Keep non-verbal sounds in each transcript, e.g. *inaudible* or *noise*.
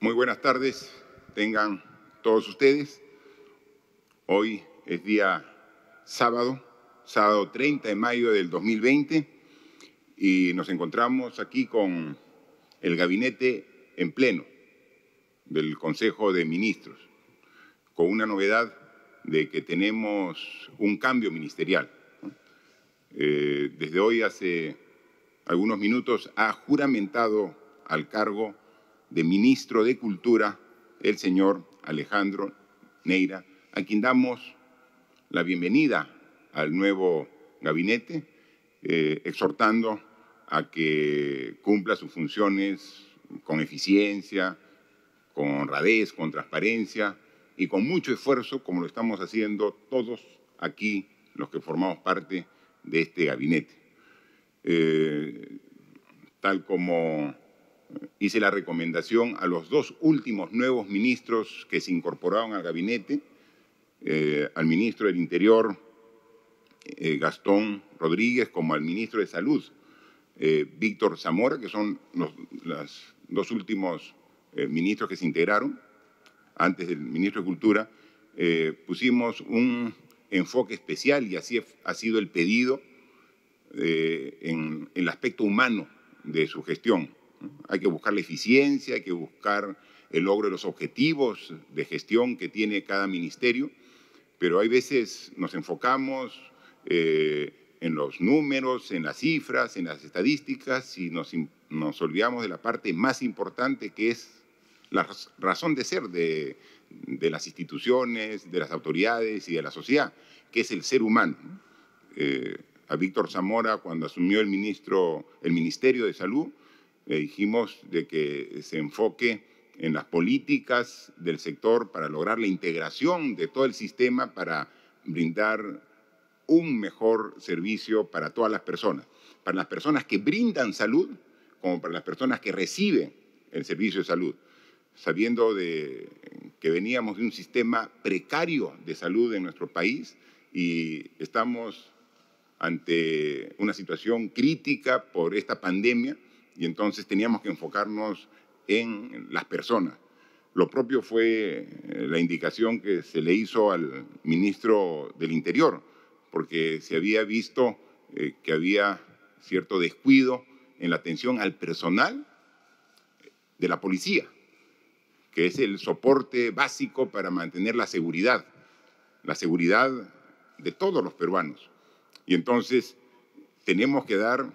Muy buenas tardes, tengan todos ustedes. Hoy es día sábado, sábado 30 de mayo del 2020, y nos encontramos aquí con el gabinete en pleno del Consejo de Ministros, con una novedad de que tenemos un cambio ministerial. Eh, desde hoy, hace algunos minutos, ha juramentado al cargo de ministro de Cultura, el señor Alejandro Neira, a quien damos la bienvenida al nuevo gabinete, eh, exhortando a que cumpla sus funciones con eficiencia, con honradez, con transparencia y con mucho esfuerzo, como lo estamos haciendo todos aquí los que formamos parte de este gabinete. Eh, tal como hice la recomendación a los dos últimos nuevos ministros que se incorporaron al gabinete, eh, al ministro del Interior, eh, Gastón Rodríguez, como al ministro de Salud, eh, Víctor Zamora, que son los dos últimos ministros que se integraron, antes del ministro de Cultura, pusimos un enfoque especial y así ha sido el pedido en el aspecto humano de su gestión hay que buscar la eficiencia, hay que buscar el logro de los objetivos de gestión que tiene cada ministerio, pero hay veces nos enfocamos eh, en los números, en las cifras, en las estadísticas y nos, olvidamos de la parte más importante que es la razón de ser de, las instituciones, de las autoridades y de la sociedad, que es el ser humano. Eh, a Víctor Zamora, cuando asumió el, ministro, el Ministerio de Salud, le eh, dijimos de que se enfoque en las políticas del sector para lograr la integración de todo el sistema para brindar un mejor servicio para todas las personas, para las personas que brindan salud como para las personas que reciben el servicio de salud, sabiendo de que veníamos de un sistema precario de salud en nuestro país y estamos ante una situación crítica por esta pandemia y entonces teníamos que enfocarnos en las personas. Lo propio fue eh, la indicación que se le hizo al ministro del Interior, porque se había visto eh, que había cierto descuido en la atención al personal de la policía, que es el soporte básico para mantener la seguridad, la seguridad de todos los peruanos. Y entonces tenemos que dar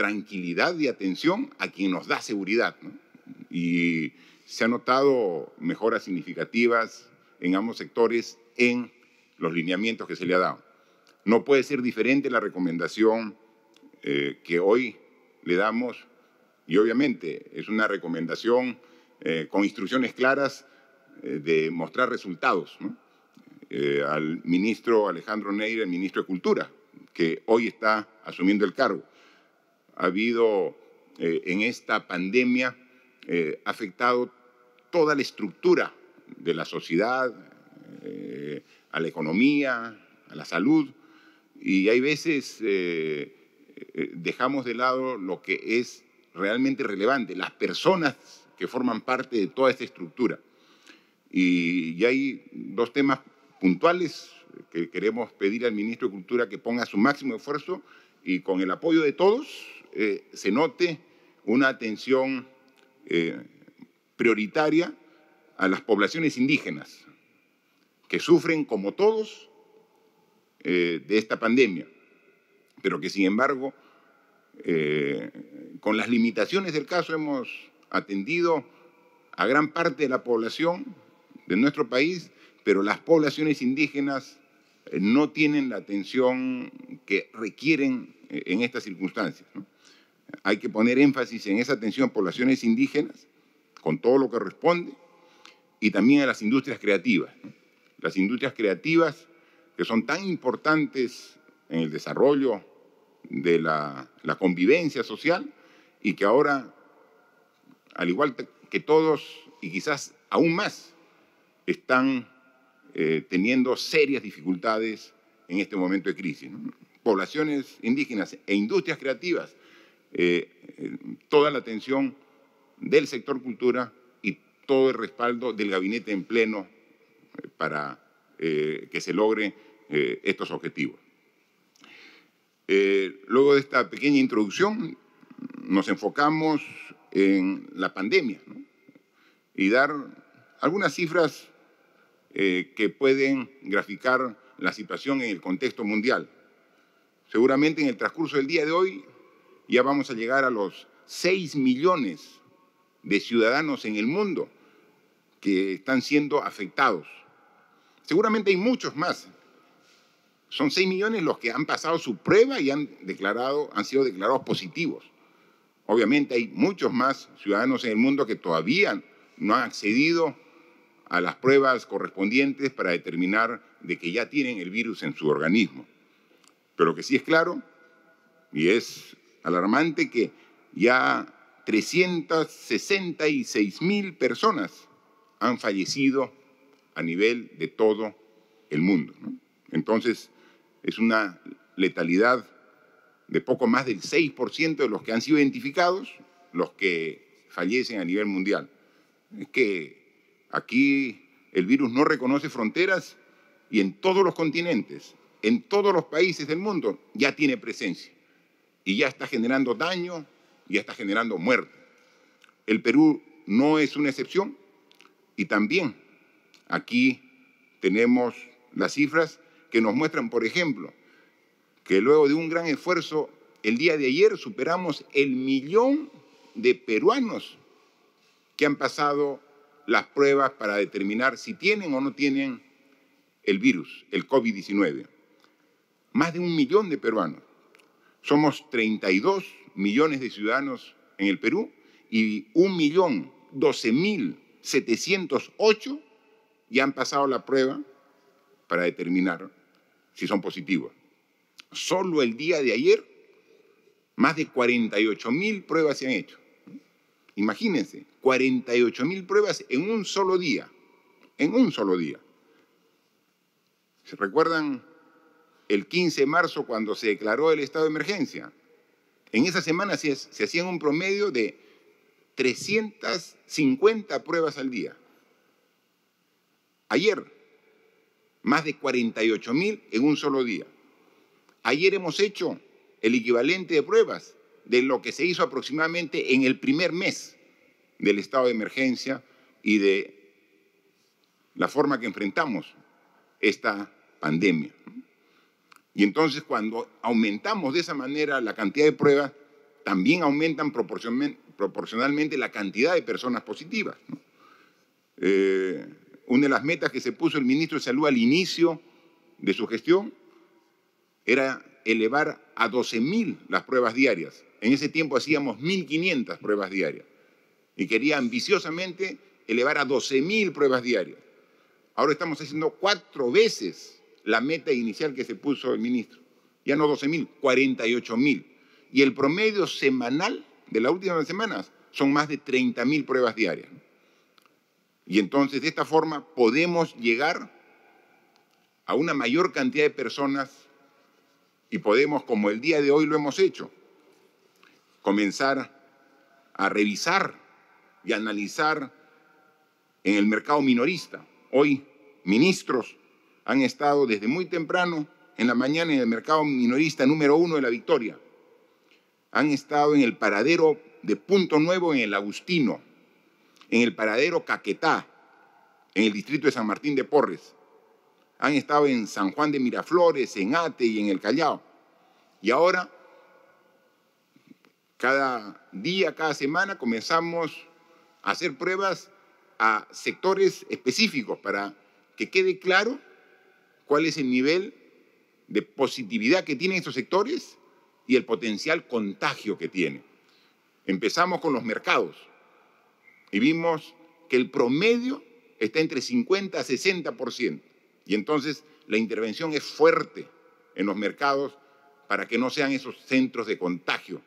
tranquilidad y atención a quien nos da seguridad. Y se han notado mejoras significativas en ambos sectores en los lineamientos que se le ha dado. No puede ser diferente la recomendación eh, que hoy le damos, y obviamente es una recomendación eh, con instrucciones claras eh, de mostrar resultados al ministro Alejandro Neira, el ministro de Cultura, que hoy está asumiendo el cargo ha habido eh, en esta pandemia, eh, afectado toda la estructura de la sociedad, eh, a la economía, a la salud, y hay veces dejamos de lado lo que es realmente relevante, las personas que forman parte de toda esta estructura. y hay dos temas puntuales que queremos pedir al ministro de Cultura que ponga su máximo esfuerzo y con el apoyo de todos eh, se note una atención eh, prioritaria a las poblaciones indígenas, que sufren como todos eh, de esta pandemia, pero que sin embargo, con las limitaciones del caso, hemos atendido a gran parte de la población de nuestro país, pero las poblaciones indígenas no tienen la atención que requieren en estas circunstancias. Hay que poner énfasis en esa atención a poblaciones indígenas, con todo lo que responde, y también a las industrias creativas. Las industrias creativas que son tan importantes en el desarrollo de la, convivencia social y que ahora, al igual que todos, y quizás aún más, están eh, teniendo serias dificultades en este momento de crisis. Poblaciones indígenas e industrias creativas eh, toda la atención del sector cultura y todo el respaldo del gabinete en pleno eh, para eh, que se logre estos objetivos. luego de esta pequeña introducción, nos enfocamos en la pandemia y dar algunas cifras que pueden graficar la situación en el contexto mundial. Seguramente en el transcurso del día de hoy ya vamos a llegar a los 6 millones de ciudadanos en el mundo que están siendo afectados. Seguramente hay muchos más. Son 6 millones los que han pasado su prueba y han, declarado, han sido declarados positivos. Obviamente hay muchos más ciudadanos en el mundo que todavía no han accedido a las pruebas correspondientes para determinar de que ya tienen el virus en su organismo. Pero que sí es claro, y es alarmante que ya 366 mil personas han fallecido a nivel de todo el mundo. Entonces, es una letalidad de poco más del 6% de los que han sido identificados, los que fallecen a nivel mundial. Es que aquí el virus no reconoce fronteras y en todos los continentes, en todos los países del mundo, ya tiene presencia y ya está generando daño, ya está generando muerte. El Perú no es una excepción y también aquí tenemos las cifras que nos muestran, por ejemplo, que luego de un gran esfuerzo, el día de ayer superamos el millón de peruanos que han pasado las pruebas para determinar si tienen o no tienen el virus, el COVID-19. Más de un millón de peruanos. Somos 32 millones de ciudadanos en el Perú y 1.012.708 ya han pasado la prueba para determinar si son positivos. Solo el día de ayer, más de 48.000 pruebas se han hecho. Imagínense, 48.000 pruebas en un solo día, en un solo día. ¿Se recuerdan el 15 de marzo cuando se declaró el estado de emergencia. En esa semana se, hacían un promedio de 350 pruebas al día. Ayer, más de 48 mil en un solo día. Ayer hemos hecho el equivalente de pruebas de lo que se hizo aproximadamente en el primer mes del estado de emergencia y de la forma que enfrentamos esta pandemia. Y entonces cuando aumentamos de esa manera la cantidad de pruebas, también aumentan proporcionalmente la cantidad de personas positivas. Eh, una de las metas que se puso el ministro de Salud al inicio de su gestión era elevar a 12.000 las pruebas diarias. En ese tiempo hacíamos 1.500 pruebas diarias y quería ambiciosamente elevar a 12.000 pruebas diarias. Ahora estamos haciendo cuatro veces la meta inicial que se puso el ministro. Ya no 12.000, 48.000. Y el promedio semanal de las últimas semanas son más de 30.000 pruebas diarias. Y entonces de esta forma podemos llegar a una mayor cantidad de personas y podemos, como el día de hoy lo hemos hecho, comenzar a revisar y analizar en el mercado minorista. Hoy ministros han estado desde muy temprano en la mañana en el mercado minorista número uno de la Victoria. Han estado en el paradero de Punto Nuevo en el Agustino, en el paradero Caquetá, en el distrito de San Martín de Porres. Han estado en San Juan de Miraflores, en Ate y en el Callao. Y ahora, cada día, cada semana, comenzamos a hacer pruebas a sectores específicos para que quede claro cuál es el nivel de positividad que tienen estos sectores y el potencial contagio que tienen. Empezamos con los mercados y vimos que el promedio está entre 50 a 60%. Y entonces la intervención es fuerte en los mercados para que no sean esos centros de contagio,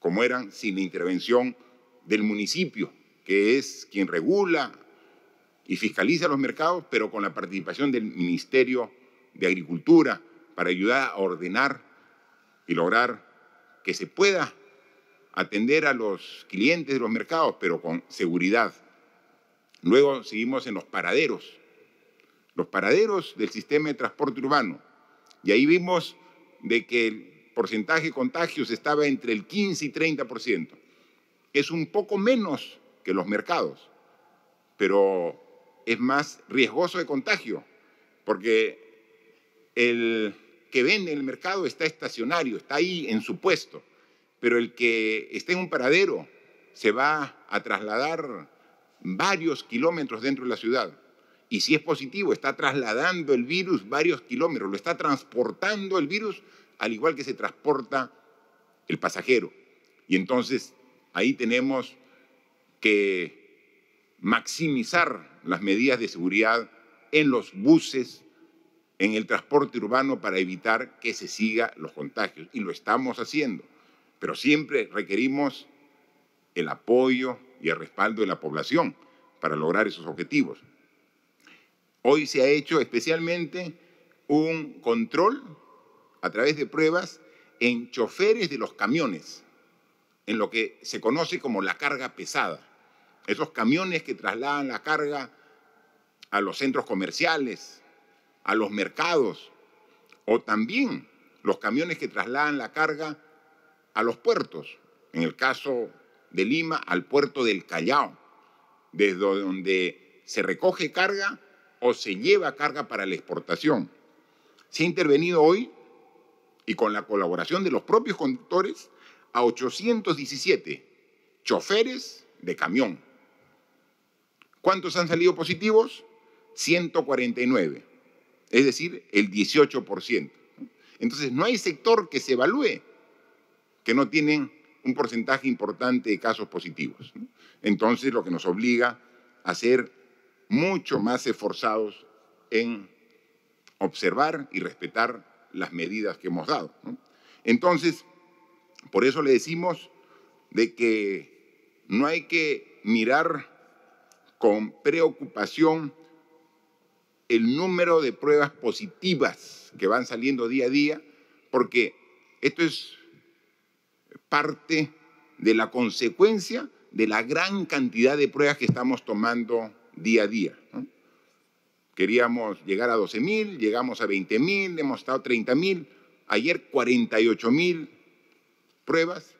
como eran sin la intervención del municipio, que es quien regula, y fiscaliza los mercados, pero con la participación del Ministerio de Agricultura para ayudar a ordenar y lograr que se pueda atender a los clientes de los mercados, pero con seguridad. Luego seguimos en los paraderos, los paraderos del sistema de transporte urbano. Y ahí vimos de que el porcentaje de contagios estaba entre el 15 y 30%. Es un poco menos que los mercados, pero es más riesgoso de contagio, porque el que vende en el mercado está estacionario, está ahí en su puesto, pero el que está en un paradero se va a trasladar varios kilómetros dentro de la ciudad. Y si es positivo, está trasladando el virus varios kilómetros, lo está transportando el virus al igual que se transporta el pasajero. Y entonces ahí tenemos que maximizar las medidas de seguridad en los buses, en el transporte urbano para evitar que se siga los contagios. Y lo estamos haciendo. Pero siempre requerimos el apoyo y el respaldo de la población para lograr esos objetivos. Hoy se ha hecho especialmente un control a través de pruebas en choferes de los camiones, en lo que se conoce como la carga pesada esos camiones que trasladan la carga a los centros comerciales, a los mercados, o también los camiones que trasladan la carga a los puertos, en el caso de Lima, al puerto del Callao, desde donde se recoge carga o se lleva carga para la exportación. Se ha intervenido hoy, y con la colaboración de los propios conductores, a 817 choferes de camión ¿Cuántos han salido positivos? 149, es decir, el 18%. Entonces, no hay sector que se evalúe que no tienen un porcentaje importante de casos positivos. Entonces, lo que nos obliga a ser mucho más esforzados en observar y respetar las medidas que hemos dado. Entonces, por eso le decimos de que no hay que mirar con preocupación el número de pruebas positivas que van saliendo día a día, porque esto es parte de la consecuencia de la gran cantidad de pruebas que estamos tomando día a día. Queríamos llegar a 12 mil, llegamos a 20 mil, hemos estado 30 mil, ayer 48 mil pruebas,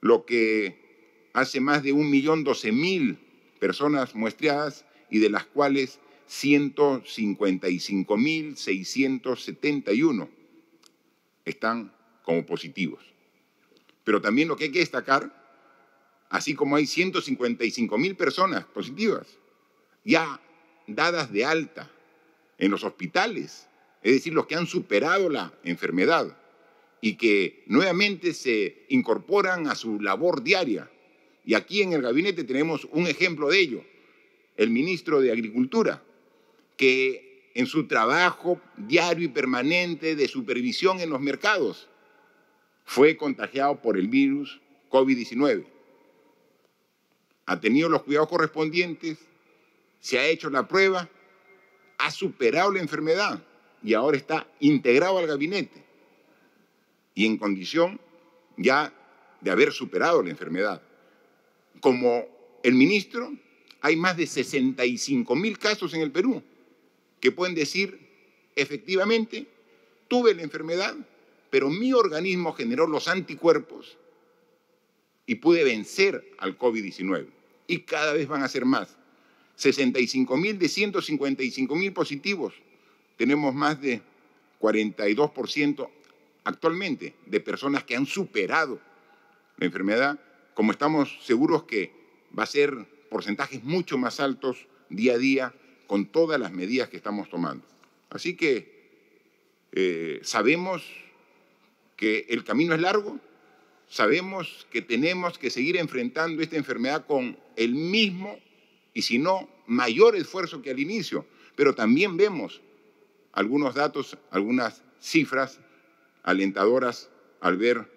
lo que hace más de millón mil personas muestreadas y de las cuales 155.671 están como positivos. Pero también lo que hay que destacar, así como hay 155.000 personas positivas ya dadas de alta en los hospitales, es decir, los que han superado la enfermedad y que nuevamente se incorporan a su labor diaria, y aquí en el gabinete tenemos un ejemplo de ello, el ministro de Agricultura, que en su trabajo diario y permanente de supervisión en los mercados fue contagiado por el virus COVID-19. Ha tenido los cuidados correspondientes, se ha hecho la prueba, ha superado la enfermedad y ahora está integrado al gabinete y en condición ya de haber superado la enfermedad como el ministro, hay más de 65 mil casos en el Perú que pueden decir, efectivamente, tuve la enfermedad, pero mi organismo generó los anticuerpos y pude vencer al COVID-19. Y cada vez van a ser más. 65 mil de 155 mil positivos. Tenemos más de 42% actualmente de personas que han superado la enfermedad como estamos seguros que va a ser porcentajes mucho más altos día a día con todas las medidas que estamos tomando. Así que eh, sabemos que el camino es largo, sabemos que tenemos que seguir enfrentando esta enfermedad con el mismo y si no, mayor esfuerzo que al inicio, pero también vemos algunos datos, algunas cifras alentadoras al ver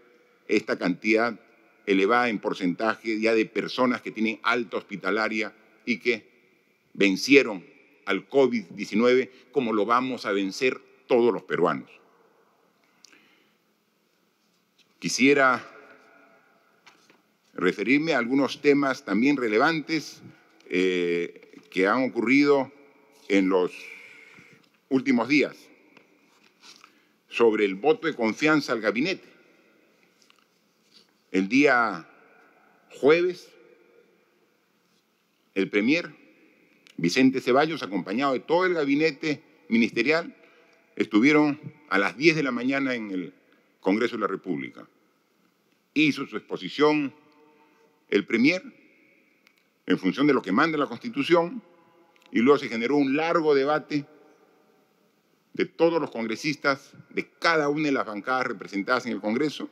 esta cantidad de elevada en porcentaje ya de personas que tienen alta hospitalaria y que vencieron al COVID-19 como lo vamos a vencer todos los peruanos. Quisiera referirme a algunos temas también relevantes eh, que han ocurrido en los últimos días sobre el voto de confianza al gabinete el día jueves, el Premier Vicente Ceballos, acompañado de todo el gabinete ministerial, estuvieron a las 10 de la mañana en el Congreso de la República. Hizo su exposición el Premier en función de lo que manda la Constitución y luego se generó un largo debate de todos los congresistas de cada una de las bancadas representadas en el Congreso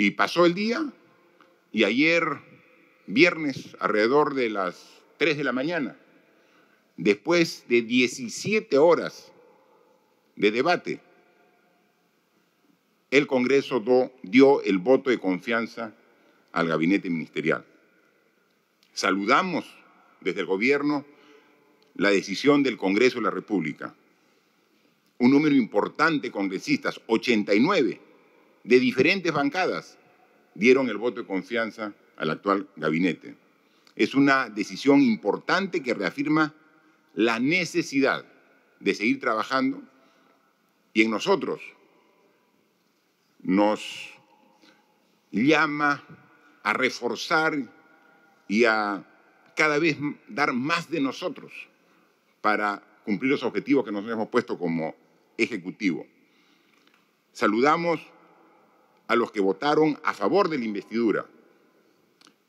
y pasó el día y ayer, viernes, alrededor de las 3 de la mañana, después de 17 horas de debate, el Congreso dio el voto de confianza al gabinete ministerial. Saludamos desde el gobierno la decisión del Congreso de la República. Un número importante de congresistas, 89, de diferentes bancadas dieron el voto de confianza al actual gabinete. Es una decisión importante que reafirma la necesidad de seguir trabajando y en nosotros nos llama a reforzar y a cada vez dar más de nosotros para cumplir los objetivos que nos hemos puesto como Ejecutivo. Saludamos a los que votaron a favor de la investidura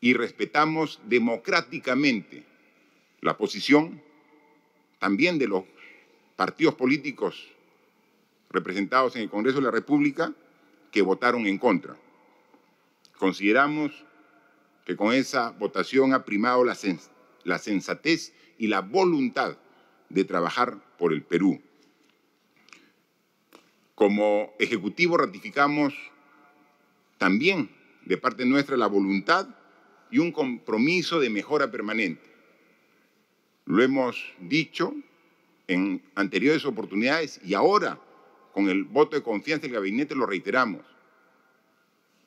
y respetamos democráticamente la posición también de los partidos políticos representados en el Congreso de la República que votaron en contra. Consideramos que con esa votación ha primado la, sensatez y la voluntad de trabajar por el Perú. Como Ejecutivo ratificamos también de parte nuestra la voluntad y un compromiso de mejora permanente. Lo hemos dicho en anteriores oportunidades y ahora con el voto de confianza del gabinete lo reiteramos.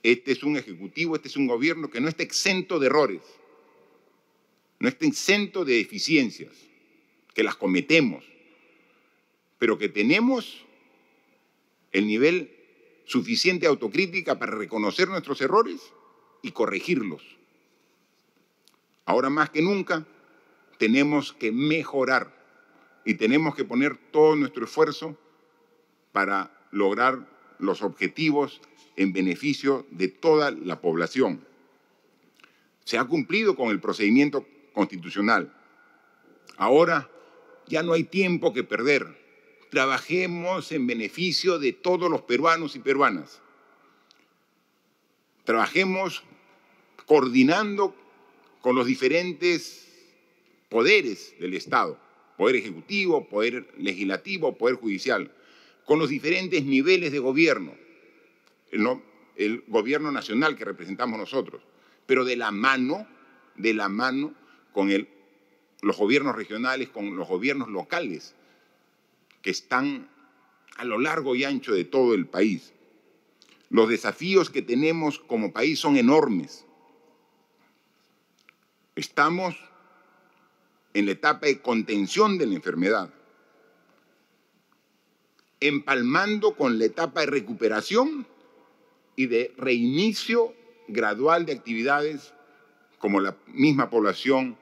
Este es un ejecutivo, este es un gobierno que no está exento de errores, no está exento de deficiencias, que las cometemos, pero que tenemos el nivel suficiente autocrítica para reconocer nuestros errores y corregirlos. Ahora más que nunca tenemos que mejorar y tenemos que poner todo nuestro esfuerzo para lograr los objetivos en beneficio de toda la población. Se ha cumplido con el procedimiento constitucional. Ahora ya no hay tiempo que perder trabajemos en beneficio de todos los peruanos y peruanas. Trabajemos coordinando con los diferentes poderes del Estado, poder ejecutivo, poder legislativo, poder judicial, con los diferentes niveles de gobierno, el, gobierno nacional que representamos nosotros, pero de la mano, de la mano con los gobiernos regionales, con los gobiernos locales, que están a lo largo y ancho de todo el país. Los desafíos que tenemos como país son enormes. Estamos en la etapa de contención de la enfermedad, empalmando con la etapa de recuperación y de reinicio gradual de actividades como la misma población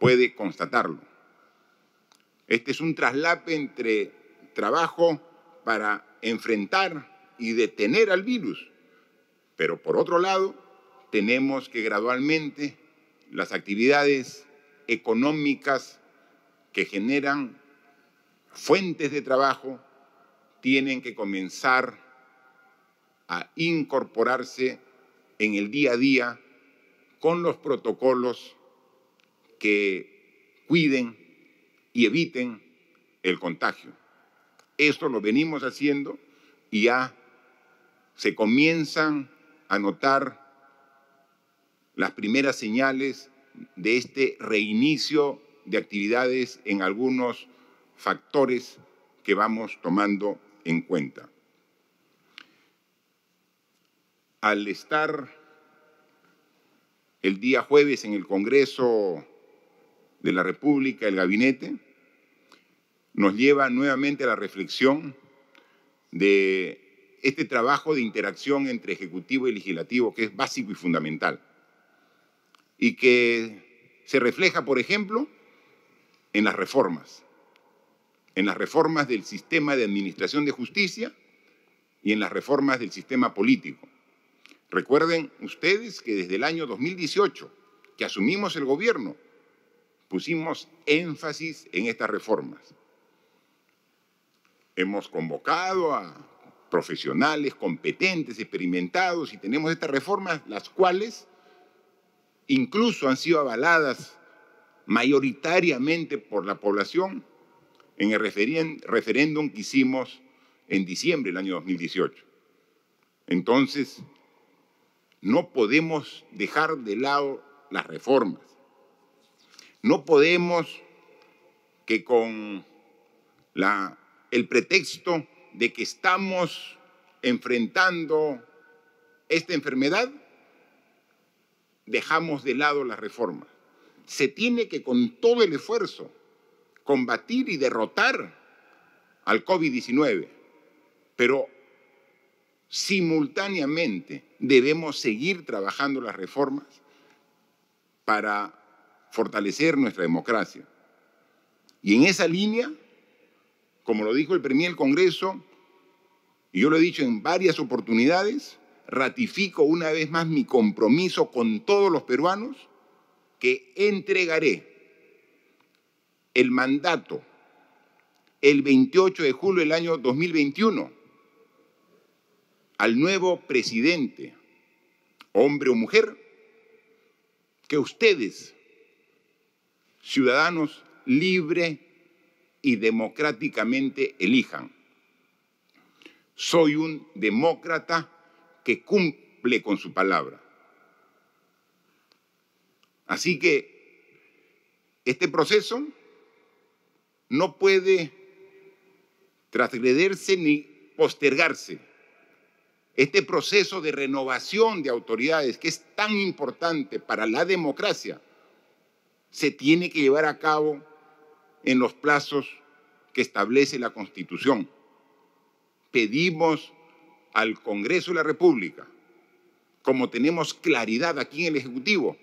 puede constatarlo. Este es un traslape entre trabajo para enfrentar y detener al virus. Pero por otro lado, tenemos que gradualmente las actividades económicas que generan fuentes de trabajo tienen que comenzar a incorporarse en el día a día con los protocolos que cuiden y eviten el contagio. Esto lo venimos haciendo y ya se comienzan a notar las primeras señales de este reinicio de actividades en algunos factores que vamos tomando en cuenta. Al estar el día jueves en el Congreso de la República, el gabinete, nos lleva nuevamente a la reflexión de este trabajo de interacción entre Ejecutivo y Legislativo que es básico y fundamental y que se refleja, por ejemplo, en las reformas, en las reformas del sistema de administración de justicia y en las reformas del sistema político. Recuerden ustedes que desde el año 2018, que asumimos el gobierno, pusimos énfasis en estas reformas. Hemos convocado a profesionales competentes, experimentados, y tenemos estas reformas, las cuales incluso han sido avaladas mayoritariamente por la población en el referéndum que hicimos en diciembre del año 2018. Entonces, no podemos dejar de lado las reformas. No podemos que con el pretexto de que estamos enfrentando esta enfermedad, dejamos de lado las reformas. Se tiene que con todo el esfuerzo combatir y derrotar al COVID-19, pero simultáneamente debemos seguir trabajando las reformas para fortalecer nuestra democracia. Y en esa línea, como lo dijo el Premier del Congreso, y yo lo he dicho en varias oportunidades, ratifico una vez más mi compromiso con todos los peruanos que entregaré el mandato el 28 de julio del año 2021 al nuevo presidente, hombre o mujer, que ustedes ciudadanos libre y democráticamente elijan. Soy un demócrata que cumple con su palabra. Así que este proceso no puede trasgrederse ni postergarse. Este proceso de renovación de autoridades que es tan importante para la democracia se tiene que llevar a cabo en los plazos que establece la Constitución. Pedimos al Congreso de la República, como tenemos claridad aquí en el Ejecutivo,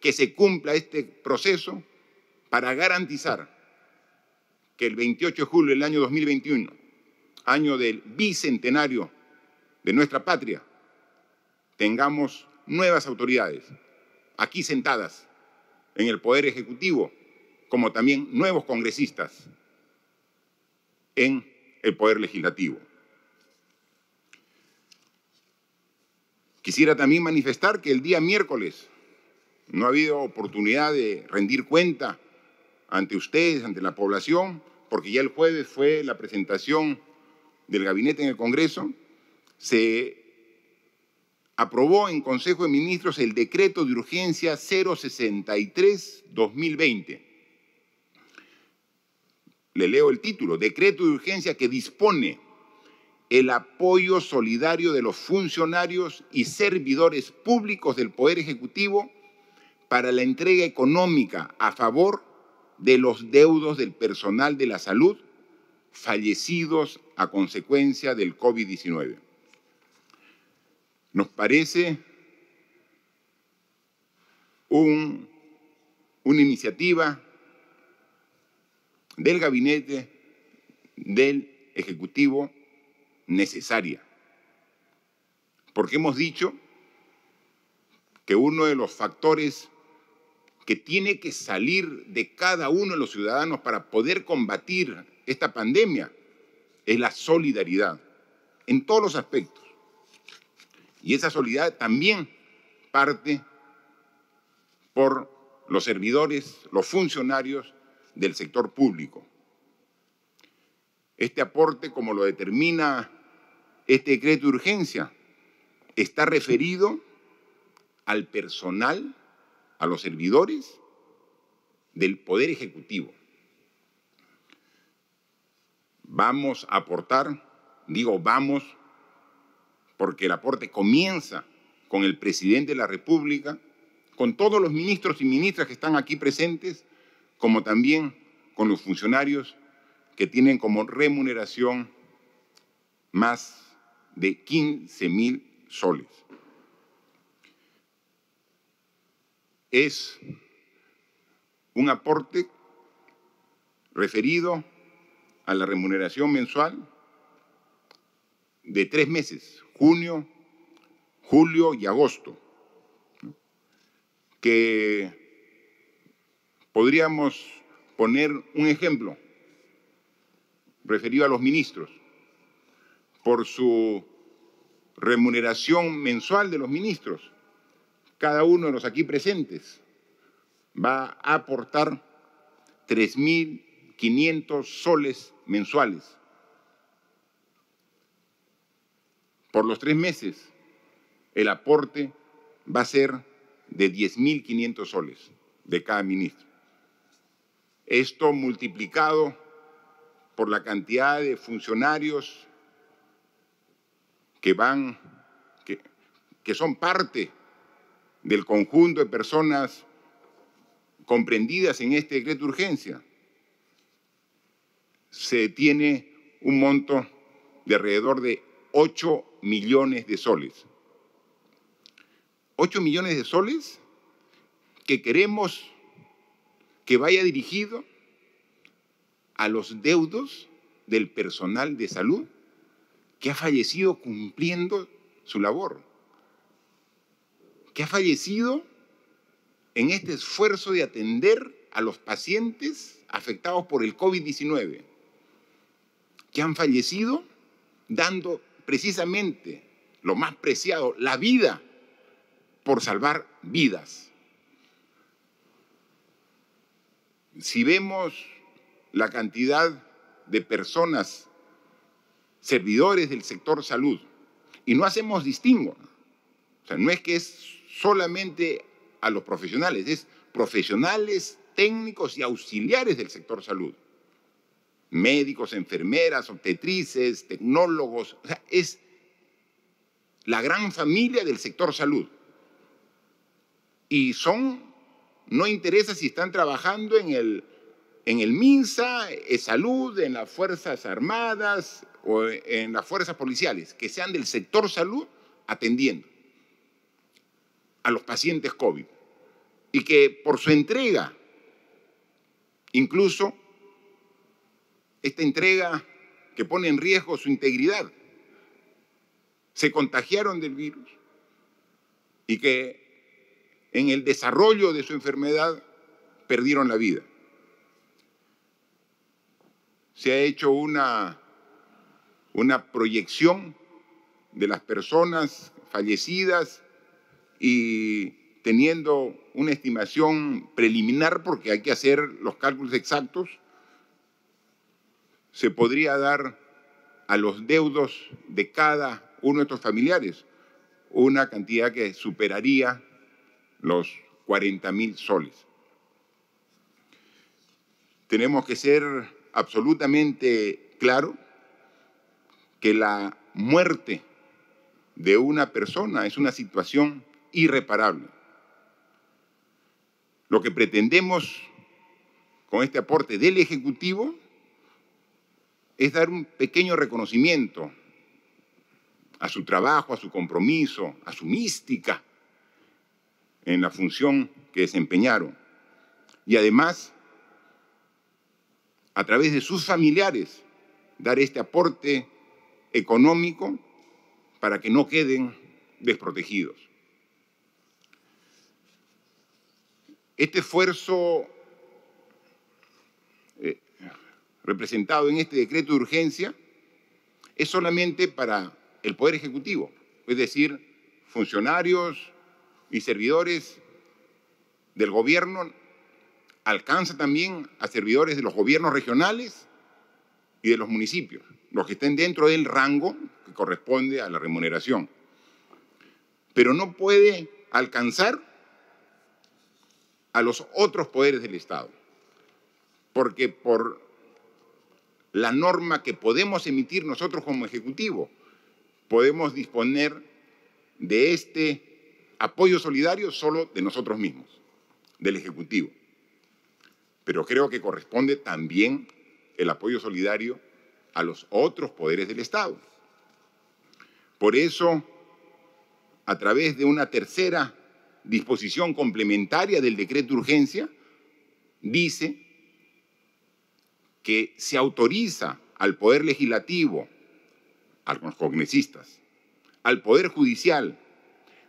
que se cumpla este proceso para garantizar que el 28 de julio del año 2021, año del bicentenario de nuestra patria, tengamos nuevas autoridades aquí sentadas en el Poder Ejecutivo, como también nuevos congresistas en el Poder Legislativo. Quisiera también manifestar que el día miércoles no ha habido oportunidad de rendir cuenta ante ustedes, ante la población, porque ya el jueves fue la presentación del gabinete en el Congreso. Se aprobó en Consejo de Ministros el decreto de urgencia 063-2020. Le leo el título, decreto de urgencia que dispone el apoyo solidario de los funcionarios y servidores públicos del Poder Ejecutivo para la entrega económica a favor de los deudos del personal de la salud fallecidos a consecuencia del COVID-19 nos parece una iniciativa del gabinete del Ejecutivo necesaria. Porque hemos dicho que uno de los factores que tiene que salir de cada uno de los ciudadanos para poder combatir esta pandemia es la solidaridad en todos los aspectos. Y esa solidaridad también parte por los servidores, los funcionarios del sector público. Este aporte, como lo determina este decreto de urgencia, está referido al personal, a los servidores del Poder Ejecutivo. Vamos a aportar, digo vamos, porque el aporte comienza con el presidente de la República, con todos los ministros y ministras que están aquí presentes, como también con los funcionarios que tienen como remuneración más de 15 mil soles. Es un aporte referido a la remuneración mensual de tres meses, junio, julio y agosto, que podríamos poner un ejemplo referido a los ministros, por su remuneración mensual de los ministros. Cada uno de los aquí presentes va a aportar 3.500 soles mensuales Por los tres meses, el aporte va a ser de 10.500 soles de cada ministro. Esto multiplicado por la cantidad de funcionarios que van, que, que son parte del conjunto de personas comprendidas en este decreto de urgencia, se tiene un monto de alrededor de 8 millones de soles. 8 millones de soles que queremos que vaya dirigido a los deudos del personal de salud que ha fallecido cumpliendo su labor, que ha fallecido en este esfuerzo de atender a los pacientes afectados por el COVID-19, que han fallecido dando precisamente lo más preciado, la vida, por salvar vidas. Si vemos la cantidad de personas, servidores del sector salud, y no hacemos distingo, o sea, no es que es solamente a los profesionales, es profesionales, técnicos y auxiliares del sector salud médicos, enfermeras, obstetrices, tecnólogos, es la gran familia del sector salud. Y son, no interesa si están trabajando en el, en el MINSA, en salud, en las Fuerzas Armadas o en las Fuerzas Policiales, que sean del sector salud atendiendo a los pacientes COVID. Y que por su entrega, incluso esta entrega que pone en riesgo su integridad, se contagiaron del virus y que en el desarrollo de su enfermedad perdieron la vida. Se ha hecho una, una proyección de las personas fallecidas y teniendo una estimación preliminar, porque hay que hacer los cálculos exactos, se podría dar a los deudos de cada uno de estos familiares una cantidad que superaría los 40 mil soles. Tenemos que ser absolutamente claro que la muerte de una persona es una situación irreparable. Lo que pretendemos con este aporte del Ejecutivo es dar un pequeño reconocimiento a su trabajo, a su compromiso, a su mística en la función que desempeñaron. Y además, a través de sus familiares, dar este aporte económico para que no queden desprotegidos. Este esfuerzo representado en este decreto de urgencia es solamente para el Poder Ejecutivo, es decir, funcionarios y servidores del gobierno, alcanza también a servidores de los gobiernos regionales y de los municipios, los que estén dentro del rango que corresponde a la remuneración. Pero no puede alcanzar a los otros poderes del Estado, porque por la norma que podemos emitir nosotros como Ejecutivo. Podemos disponer de este apoyo solidario solo de nosotros mismos, del Ejecutivo. Pero creo que corresponde también el apoyo solidario a los otros poderes del Estado. Por eso, a través de una tercera disposición complementaria del decreto de urgencia, dice que se autoriza al Poder Legislativo, a los cognoscistas, al Poder Judicial,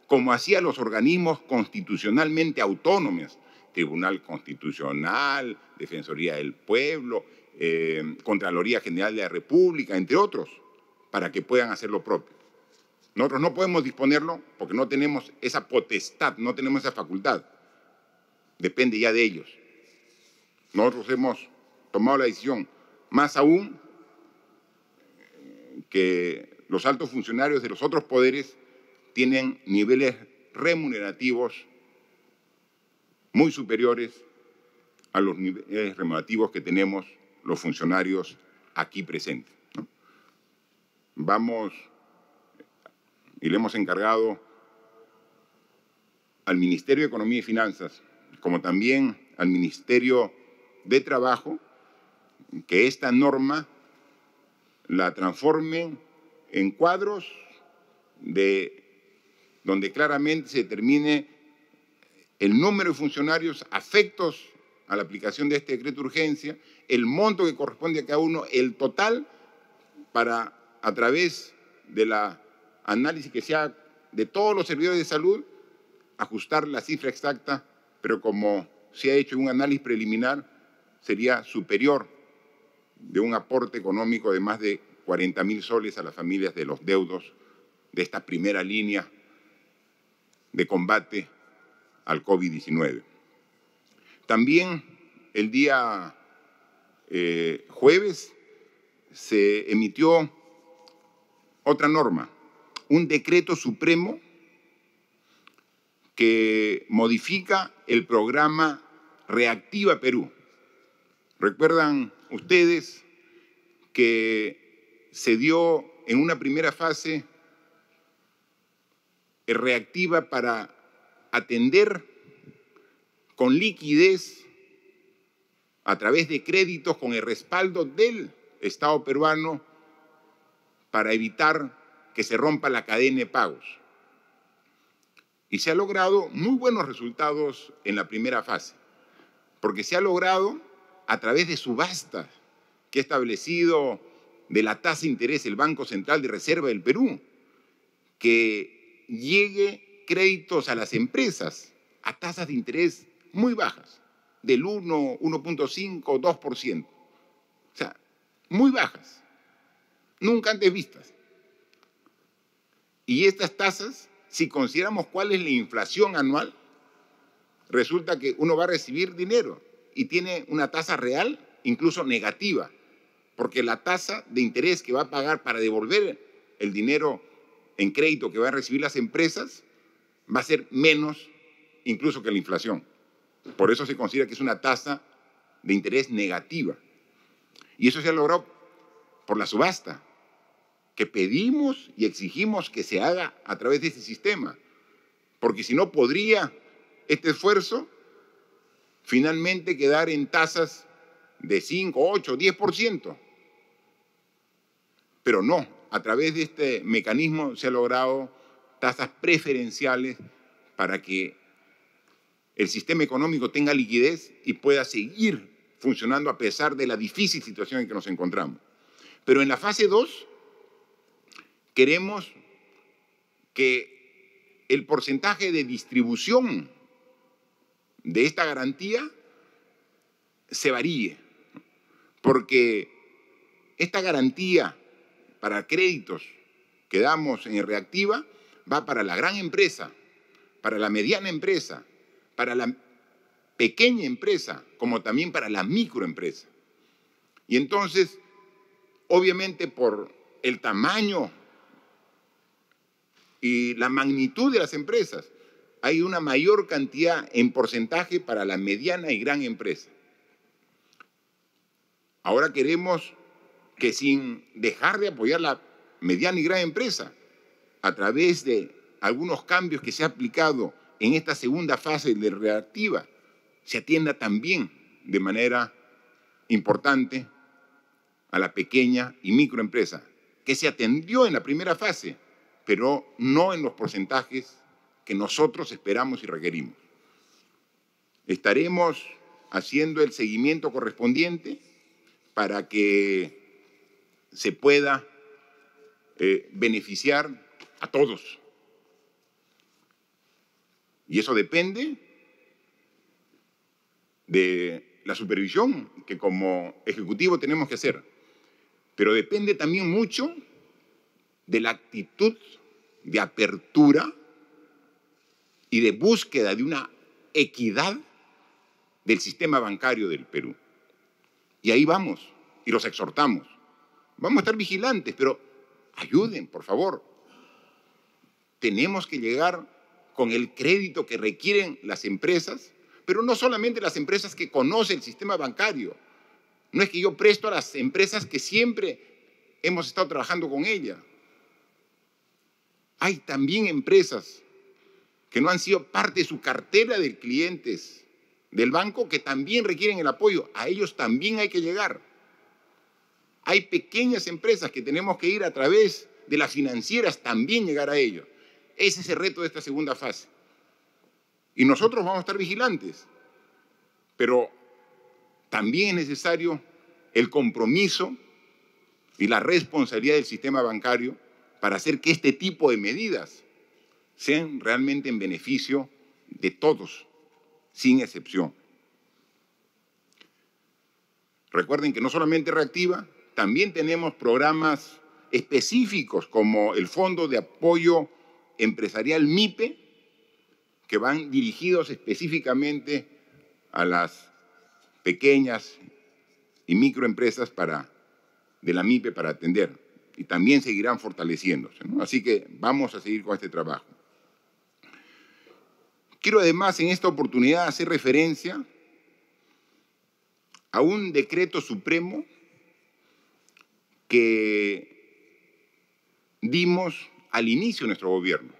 como hacía los organismos constitucionalmente autónomos, Tribunal Constitucional, Defensoría del Pueblo, eh, Contraloría General de la República, entre otros, para que puedan hacer lo propio. Nosotros no podemos disponerlo porque no tenemos esa potestad, no tenemos esa facultad. Depende ya de ellos. Nosotros hemos tomado la decisión, más aún eh, que los altos funcionarios de los otros poderes tienen niveles remunerativos muy superiores a los niveles remunerativos que tenemos los funcionarios aquí presentes. Vamos y le hemos encargado al Ministerio de Economía y Finanzas, como también al Ministerio de Trabajo, que esta norma la transforme en cuadros donde claramente se determine el número de funcionarios afectos a la aplicación de este decreto de urgencia, el monto que corresponde a cada uno, el total, para a través de la análisis que sea de todos los servidores de salud, ajustar la cifra exacta, pero como se ha hecho un análisis preliminar, sería superior de un aporte económico de más de 40 mil soles a las familias de los deudos de esta primera línea de combate al COVID-19. También el día eh, jueves se emitió otra norma, un decreto supremo que modifica el programa Reactiva Perú. ¿Recuerdan ustedes que se dio en una primera fase eh, reactiva para atender con liquidez a través de créditos con el respaldo del Estado peruano para evitar que se rompa la cadena de pagos. Y se ha logrado muy buenos resultados en la primera fase, porque se ha logrado a través de subastas que ha establecido de la tasa de interés el Banco Central de Reserva del Perú, que llegue créditos a las empresas a tasas de interés muy bajas, del 1, 1.5, 2%. O sea, muy bajas, nunca antes vistas. Y estas tasas, si consideramos cuál es la inflación anual, resulta que uno va a recibir dinero y tiene una tasa real incluso negativa, porque la tasa de interés que va a pagar para devolver el dinero en crédito que van a recibir las empresas va a ser menos incluso que la inflación. Por eso se considera que es una tasa de interés negativa. Y eso se ha logrado por la subasta, que pedimos y exigimos que se haga a través de ese sistema, porque si no podría este esfuerzo finalmente quedar en tasas de 5, 8, 10%. Pero no, a través de este mecanismo se han logrado tasas preferenciales para que el sistema económico tenga liquidez y pueda seguir funcionando a pesar de la difícil situación en que nos encontramos. Pero en la fase 2 queremos que el porcentaje de distribución de esta garantía se varíe, porque esta garantía para créditos que damos en Reactiva va para la gran empresa, para la mediana empresa, para la pequeña empresa, como también para la microempresa. Y entonces, obviamente por el tamaño y la magnitud de las empresas, hay una mayor cantidad en porcentaje para la mediana y gran empresa. Ahora queremos que sin dejar de apoyar la mediana y gran empresa, a través de algunos cambios que se han aplicado en esta segunda fase de reactiva, se atienda también de manera importante a la pequeña y microempresa, que se atendió en la primera fase, pero no en los porcentajes que nosotros esperamos y requerimos. Estaremos haciendo el seguimiento correspondiente para que se pueda eh, beneficiar a todos. Y eso depende de la supervisión que como Ejecutivo tenemos que hacer. Pero depende también mucho de la actitud de apertura y de búsqueda de una equidad del sistema bancario del Perú. Y ahí vamos, y los exhortamos. Vamos a estar vigilantes, pero ayuden, por favor. Tenemos que llegar con el crédito que requieren las empresas, pero no solamente las empresas que conocen el sistema bancario. No es que yo presto a las empresas que siempre hemos estado trabajando con ellas. Hay también empresas que no han sido parte de su cartera de clientes del banco, que también requieren el apoyo. A ellos también hay que llegar. Hay pequeñas empresas que tenemos que ir a través de las financieras también llegar a ellos. Ese es el reto de esta segunda fase. Y nosotros vamos a estar vigilantes, pero también es necesario el compromiso y la responsabilidad del sistema bancario para hacer que este tipo de medidas sean realmente en beneficio de todos, sin excepción. Recuerden que no solamente reactiva, también tenemos programas específicos como el Fondo de Apoyo Empresarial MIPE, que van dirigidos específicamente a las pequeñas y microempresas para, de la MIPE para atender. Y también seguirán fortaleciéndose. Así que vamos a seguir con este trabajo. Quiero además en esta oportunidad hacer referencia a un decreto supremo que dimos al inicio de nuestro gobierno.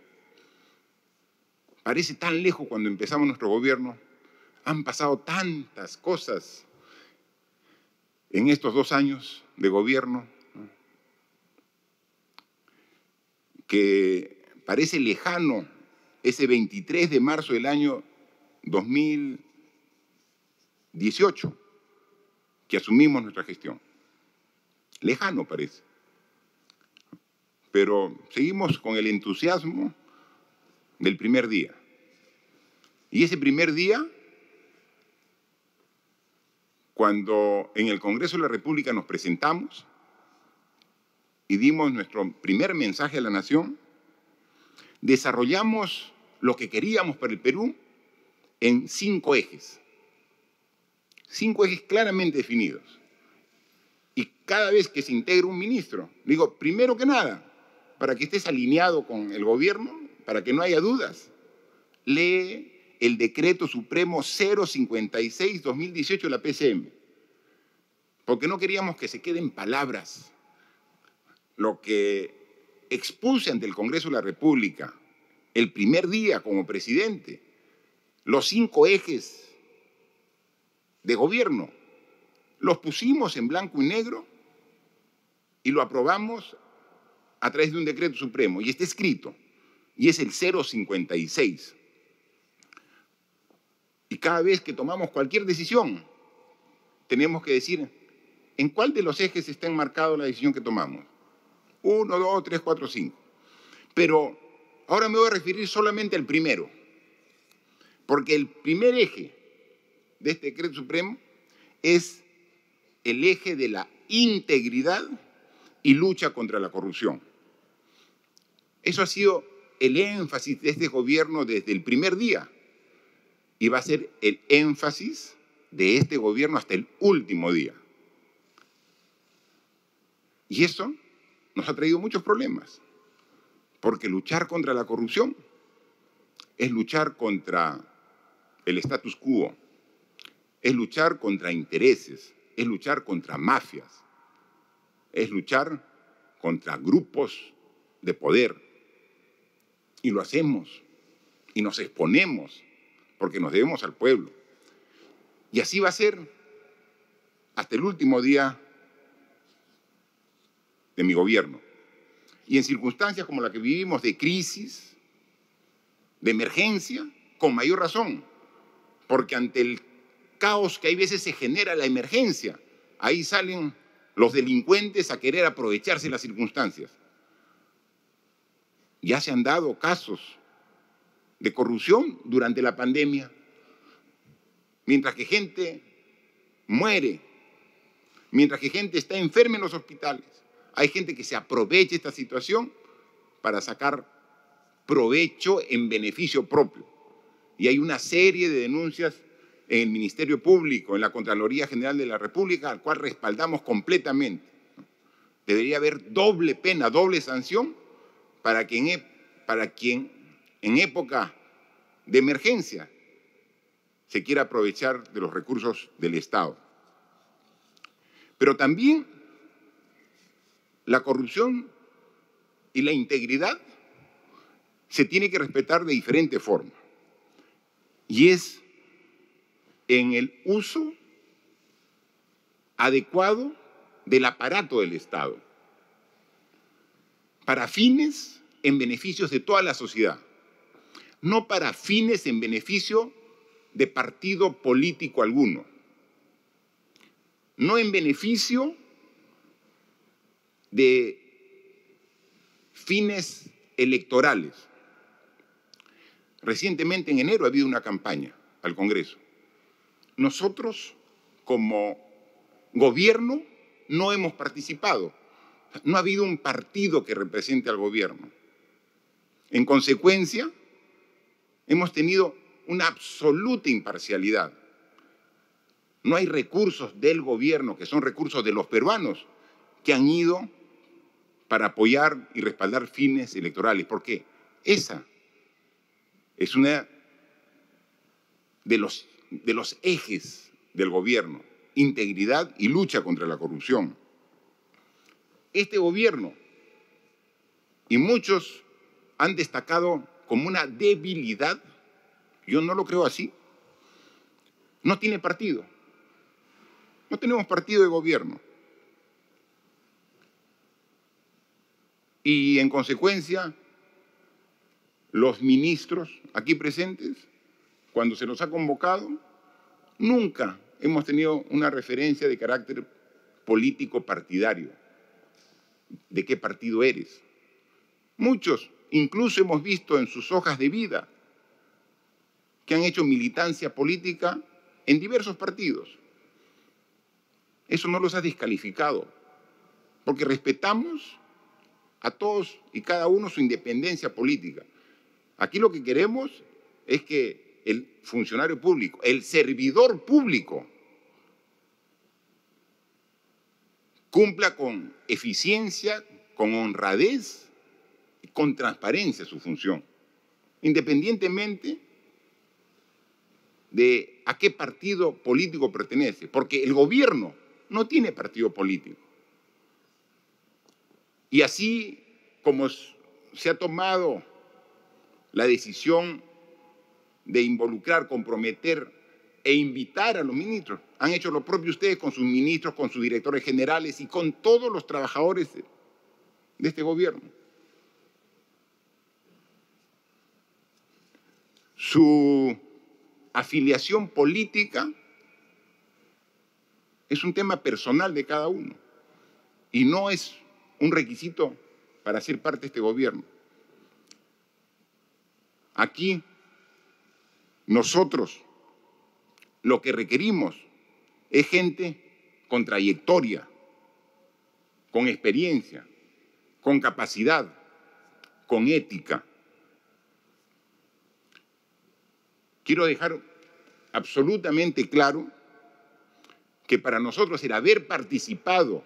Parece tan lejos cuando empezamos nuestro gobierno. Han pasado tantas cosas en estos dos años de gobierno que parece lejano ese 23 de marzo del año 2018, que asumimos nuestra gestión. Lejano parece. Pero seguimos con el entusiasmo del primer día. Y ese primer día, cuando en el Congreso de la República nos presentamos y dimos nuestro primer mensaje a la nación, desarrollamos lo que queríamos para el Perú en cinco ejes. Cinco ejes claramente definidos. Y cada vez que se integra un ministro, digo, primero que nada, para que estés alineado con el gobierno, para que no haya dudas, lee el decreto supremo 056-2018 de la PCM, porque no queríamos que se queden palabras. Lo que expuse ante el Congreso de la República el primer día como presidente, los cinco ejes de gobierno, los pusimos en blanco y negro y lo aprobamos a través de un decreto supremo. Y está escrito, y es el 056. Y cada vez que tomamos cualquier decisión, tenemos que decir en cuál de los ejes está enmarcada la decisión que tomamos. Uno, dos, tres, cuatro, cinco. Pero Ahora me voy a referir solamente al primero, porque el primer eje de este decreto supremo es el eje de la integridad y lucha contra la corrupción. Eso ha sido el énfasis de este gobierno desde el primer día y va a ser el énfasis de este gobierno hasta el último día. Y eso nos ha traído muchos problemas. Porque luchar contra la corrupción es luchar contra el status quo, es luchar contra intereses, es luchar contra mafias, es luchar contra grupos de poder. Y lo hacemos, y nos exponemos, porque nos debemos al pueblo. Y así va a ser hasta el último día de mi gobierno. Y en circunstancias como la que vivimos de crisis, de emergencia, con mayor razón, porque ante el caos que hay veces se genera la emergencia, ahí salen los delincuentes a querer aprovecharse las circunstancias. Ya se han dado casos de corrupción durante la pandemia, mientras que gente muere, mientras que gente está enferma en los hospitales. Hay gente que se aprovecha esta situación para sacar provecho en beneficio propio. Y hay una serie de denuncias en el Ministerio Público, en la Contraloría General de la República, al cual respaldamos completamente. Debería haber doble pena, doble sanción para quien, para quien en época de emergencia se quiera aprovechar de los recursos del Estado. Pero también la corrupción y la integridad se tiene que respetar de diferente forma. Y es en el uso adecuado del aparato del Estado para fines en beneficios de toda la sociedad, no para fines en beneficio de partido político alguno, no en beneficio de fines electorales. Recientemente, en enero, ha habido una campaña al Congreso. Nosotros, como gobierno, no hemos participado. No ha habido un partido que represente al gobierno. En consecuencia, hemos tenido una absoluta imparcialidad. No hay recursos del gobierno, que son recursos de los peruanos, que han ido para apoyar y respaldar fines electorales. ¿Por qué? Esa es una de los, de los ejes del gobierno, integridad y lucha contra la corrupción. Este gobierno y muchos han destacado como una debilidad, yo no lo creo así, no tiene partido, no tenemos partido de gobierno. Y en consecuencia, los ministros aquí presentes, cuando se nos ha convocado, nunca hemos tenido una referencia de carácter político partidario. ¿De qué partido eres? Muchos incluso hemos visto en sus hojas de vida que han hecho militancia política en diversos partidos. Eso no los ha descalificado, porque respetamos a todos y cada uno su independencia política. Aquí lo que queremos es que el funcionario público, el servidor público, cumpla con eficiencia, con honradez y con transparencia su función, independientemente de a qué partido político pertenece, porque el gobierno no tiene partido político. Y así como se ha tomado la decisión de involucrar, comprometer e invitar a los ministros, han hecho lo propio ustedes con sus ministros, con sus directores generales y con todos los trabajadores de este gobierno. Su afiliación política es un tema personal de cada uno y no es un requisito para ser parte de este gobierno. Aquí nosotros lo que requerimos es gente con trayectoria, con experiencia, con capacidad, con ética. Quiero dejar absolutamente claro que para nosotros el haber participado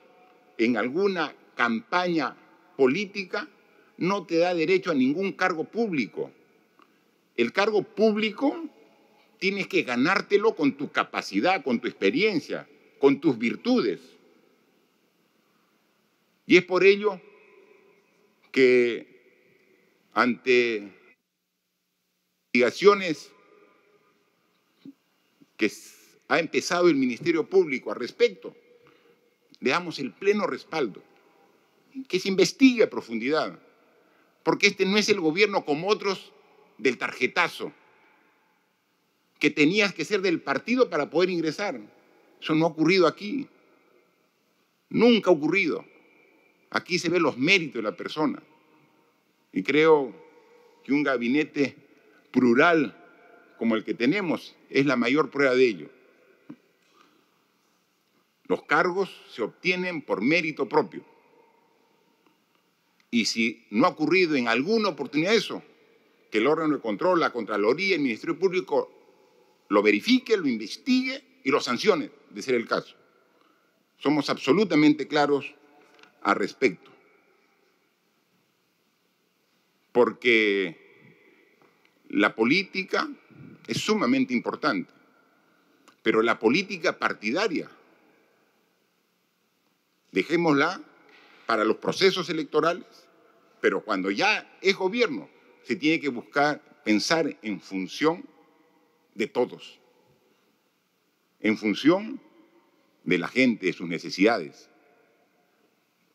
en alguna campaña política no te da derecho a ningún cargo público. El cargo público tienes que ganártelo con tu capacidad, con tu experiencia, con tus virtudes. Y es por ello que ante investigaciones que ha empezado el Ministerio Público al respecto, le damos el pleno respaldo que se investigue a profundidad, porque este no es el gobierno como otros del tarjetazo, que tenías que ser del partido para poder ingresar. Eso no ha ocurrido aquí. Nunca ha ocurrido. Aquí se ven los méritos de la persona. Y creo que un gabinete plural como el que tenemos es la mayor prueba de ello. Los cargos se obtienen por mérito propio. Y si no ha ocurrido en alguna oportunidad eso, que el órgano de control, la Contraloría, el Ministerio Público lo verifique, lo investigue y lo sancione, de ser el caso. Somos absolutamente claros al respecto. Porque la política es sumamente importante, pero la política partidaria, dejémosla para los procesos electorales, pero cuando ya es gobierno, se tiene que buscar pensar en función de todos, en función de la gente, de sus necesidades.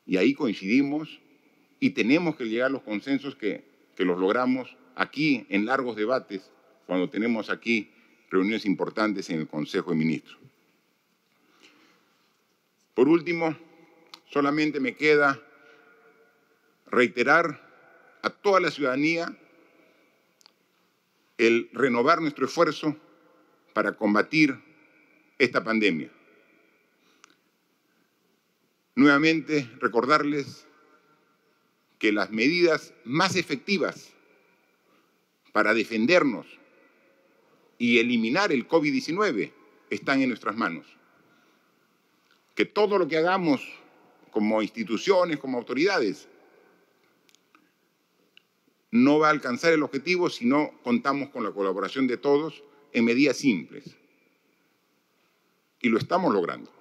Y ahí coincidimos y tenemos que llegar a los consensos que, que los logramos aquí en largos debates, cuando tenemos aquí reuniones importantes en el Consejo de Ministros. Por último, Solamente me queda reiterar a toda la ciudadanía el renovar nuestro esfuerzo para combatir esta pandemia. Nuevamente recordarles que las medidas más efectivas para defendernos y eliminar el COVID-19 están en nuestras manos. Que todo lo que hagamos como instituciones, como autoridades. No va a alcanzar el objetivo si no contamos con la colaboración de todos en medidas simples. Y lo estamos logrando.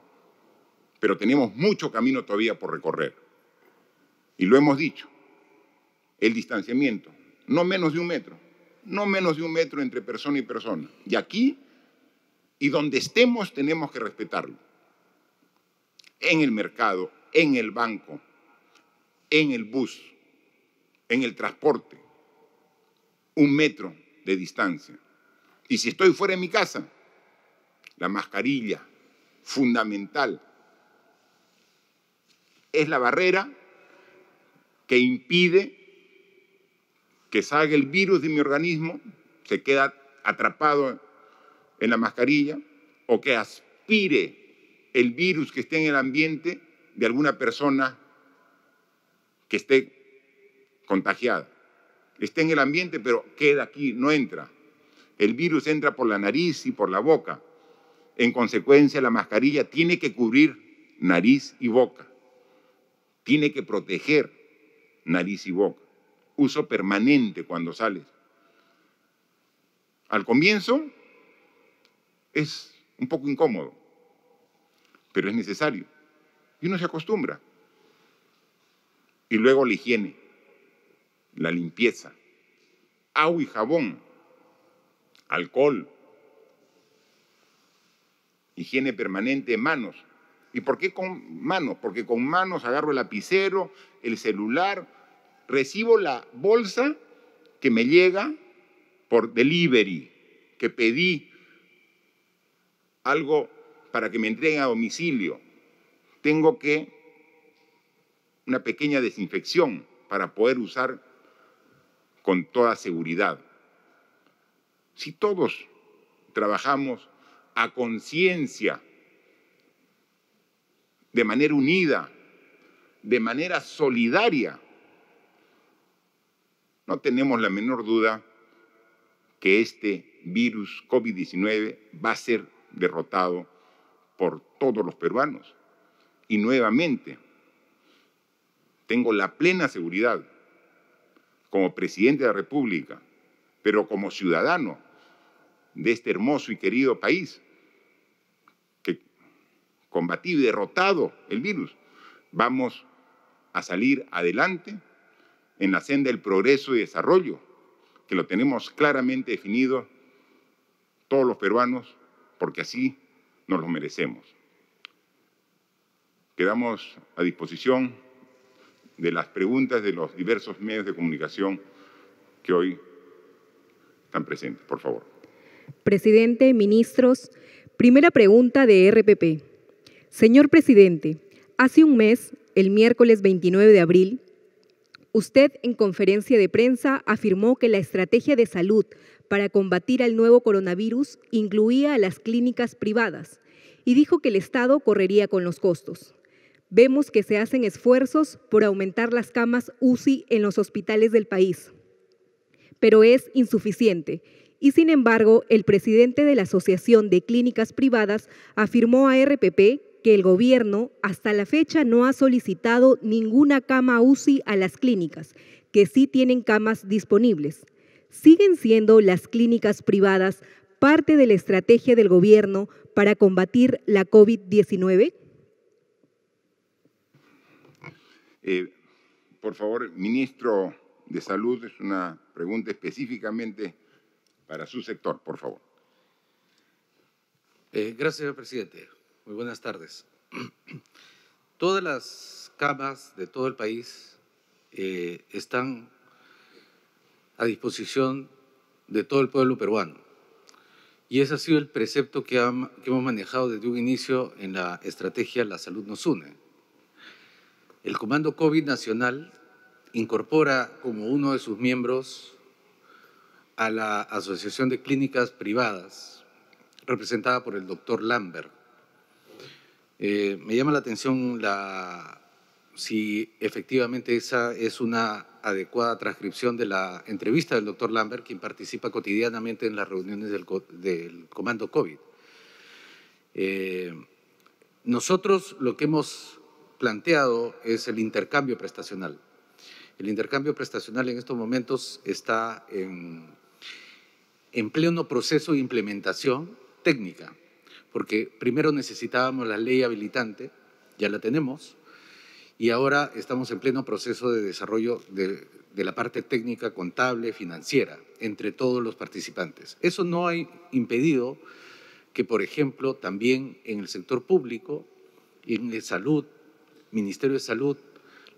Pero tenemos mucho camino todavía por recorrer. Y lo hemos dicho. El distanciamiento, no menos de un metro, no menos de un metro entre persona y persona. Y aquí y donde estemos tenemos que respetarlo. En el mercado, en el banco, en el bus, en el transporte, un metro de distancia. Y si estoy fuera de mi casa, la mascarilla fundamental es la barrera que impide que salga el virus de mi organismo, se queda atrapado en la mascarilla, o que aspire el virus que esté en el ambiente de alguna persona que esté contagiada. esté en el ambiente, pero queda aquí, no entra. El virus entra por la nariz y por la boca. En consecuencia, la mascarilla tiene que cubrir nariz y boca. Tiene que proteger nariz y boca. Uso permanente cuando sales. Al comienzo es un poco incómodo, pero es necesario y uno se acostumbra. Y luego la higiene, la limpieza, agua y jabón, alcohol, higiene permanente manos. ¿Y por qué con manos? Porque con manos agarro el lapicero, el celular, recibo la bolsa que me llega por delivery, que pedí algo para que me entreguen a domicilio tengo que una pequeña desinfección para poder usar con toda seguridad. Si todos trabajamos a conciencia, de manera unida, de manera solidaria, no tenemos la menor duda que este virus COVID-19 va a ser derrotado por todos los peruanos. Y nuevamente, tengo la plena seguridad como presidente de la República, pero como ciudadano de este hermoso y querido país, que combatí y derrotado el virus, vamos a salir adelante en la senda del progreso y desarrollo, que lo tenemos claramente definido todos los peruanos, porque así nos lo merecemos. Quedamos a disposición de las preguntas de los diversos medios de comunicación que hoy están presentes. Por favor. Presidente, ministros, primera pregunta de RPP. Señor presidente, hace un mes, el miércoles 29 de abril, usted en conferencia de prensa afirmó que la estrategia de salud para combatir al nuevo coronavirus incluía a las clínicas privadas y dijo que el Estado correría con los costos. Vemos que se hacen esfuerzos por aumentar las camas UCI en los hospitales del país, pero es insuficiente. Y sin embargo, el presidente de la Asociación de Clínicas Privadas afirmó a RPP que el gobierno hasta la fecha no ha solicitado ninguna cama UCI a las clínicas, que sí tienen camas disponibles. Siguen siendo las clínicas privadas parte de la estrategia del gobierno para combatir la COVID-19? Eh, por favor, ministro de Salud, es una pregunta específicamente para su sector, por favor. Eh, gracias, señor presidente. Muy buenas tardes. *clears throat* Todas las camas de todo el país eh, están a disposición de todo el pueblo peruano. Y ese ha sido el precepto que hemos manejado desde un inicio en la estrategia La Salud nos une. El Comando COVID Nacional incorpora como uno de sus miembros a la Asociación de Clínicas Privadas, representada por el doctor Lambert. Eh, me llama la atención si efectivamente esa es una adecuada transcripción de la entrevista del doctor Lambert, quien participa cotidianamente en las reuniones del, Comando COVID. Eh, nosotros lo que hemos planteado es el intercambio prestacional. El intercambio prestacional en estos momentos está en, en pleno proceso de implementación técnica, porque primero necesitábamos la ley habilitante, ya la tenemos, y ahora estamos en pleno proceso de desarrollo de, de, la parte técnica, contable, financiera, entre todos los participantes. Eso no ha impedido que, por ejemplo, también en el sector público, en salud, Ministerio de Salud,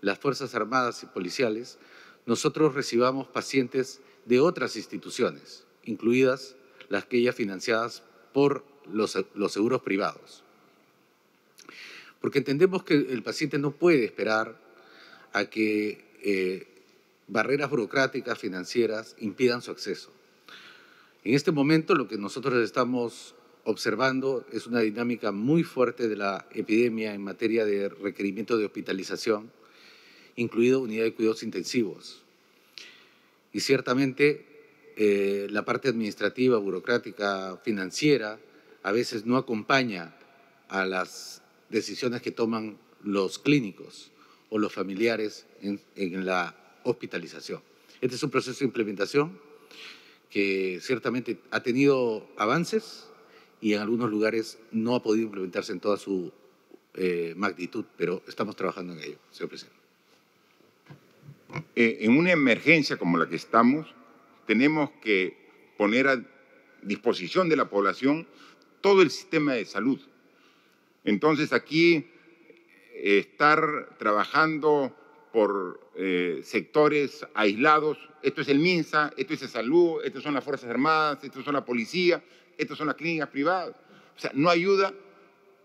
las Fuerzas Armadas y Policiales, nosotros recibamos pacientes de otras instituciones, incluidas las que ya financiadas por los, los seguros privados. Porque entendemos que el paciente no puede esperar a que eh, barreras burocráticas financieras impidan su acceso. En este momento lo que nosotros estamos observando es una dinámica muy fuerte de la epidemia en materia de requerimiento de hospitalización, incluido unidad de cuidados intensivos. Y ciertamente eh, la parte administrativa, burocrática, financiera, a veces no acompaña a las decisiones que toman los clínicos o los familiares en la hospitalización. Este es un proceso de implementación que ciertamente ha tenido avances, y en algunos lugares no ha podido implementarse en toda su eh, magnitud, pero estamos trabajando en ello, señor presidente. Eh, en una emergencia como la que estamos, tenemos que poner a disposición de la población todo el sistema de salud. Entonces aquí eh, estar trabajando por sectores aislados, esto es el MINSA, esto es el salud, estas son las Fuerzas Armadas, estas son la policía, estas son las clínicas privadas. O sea, no ayuda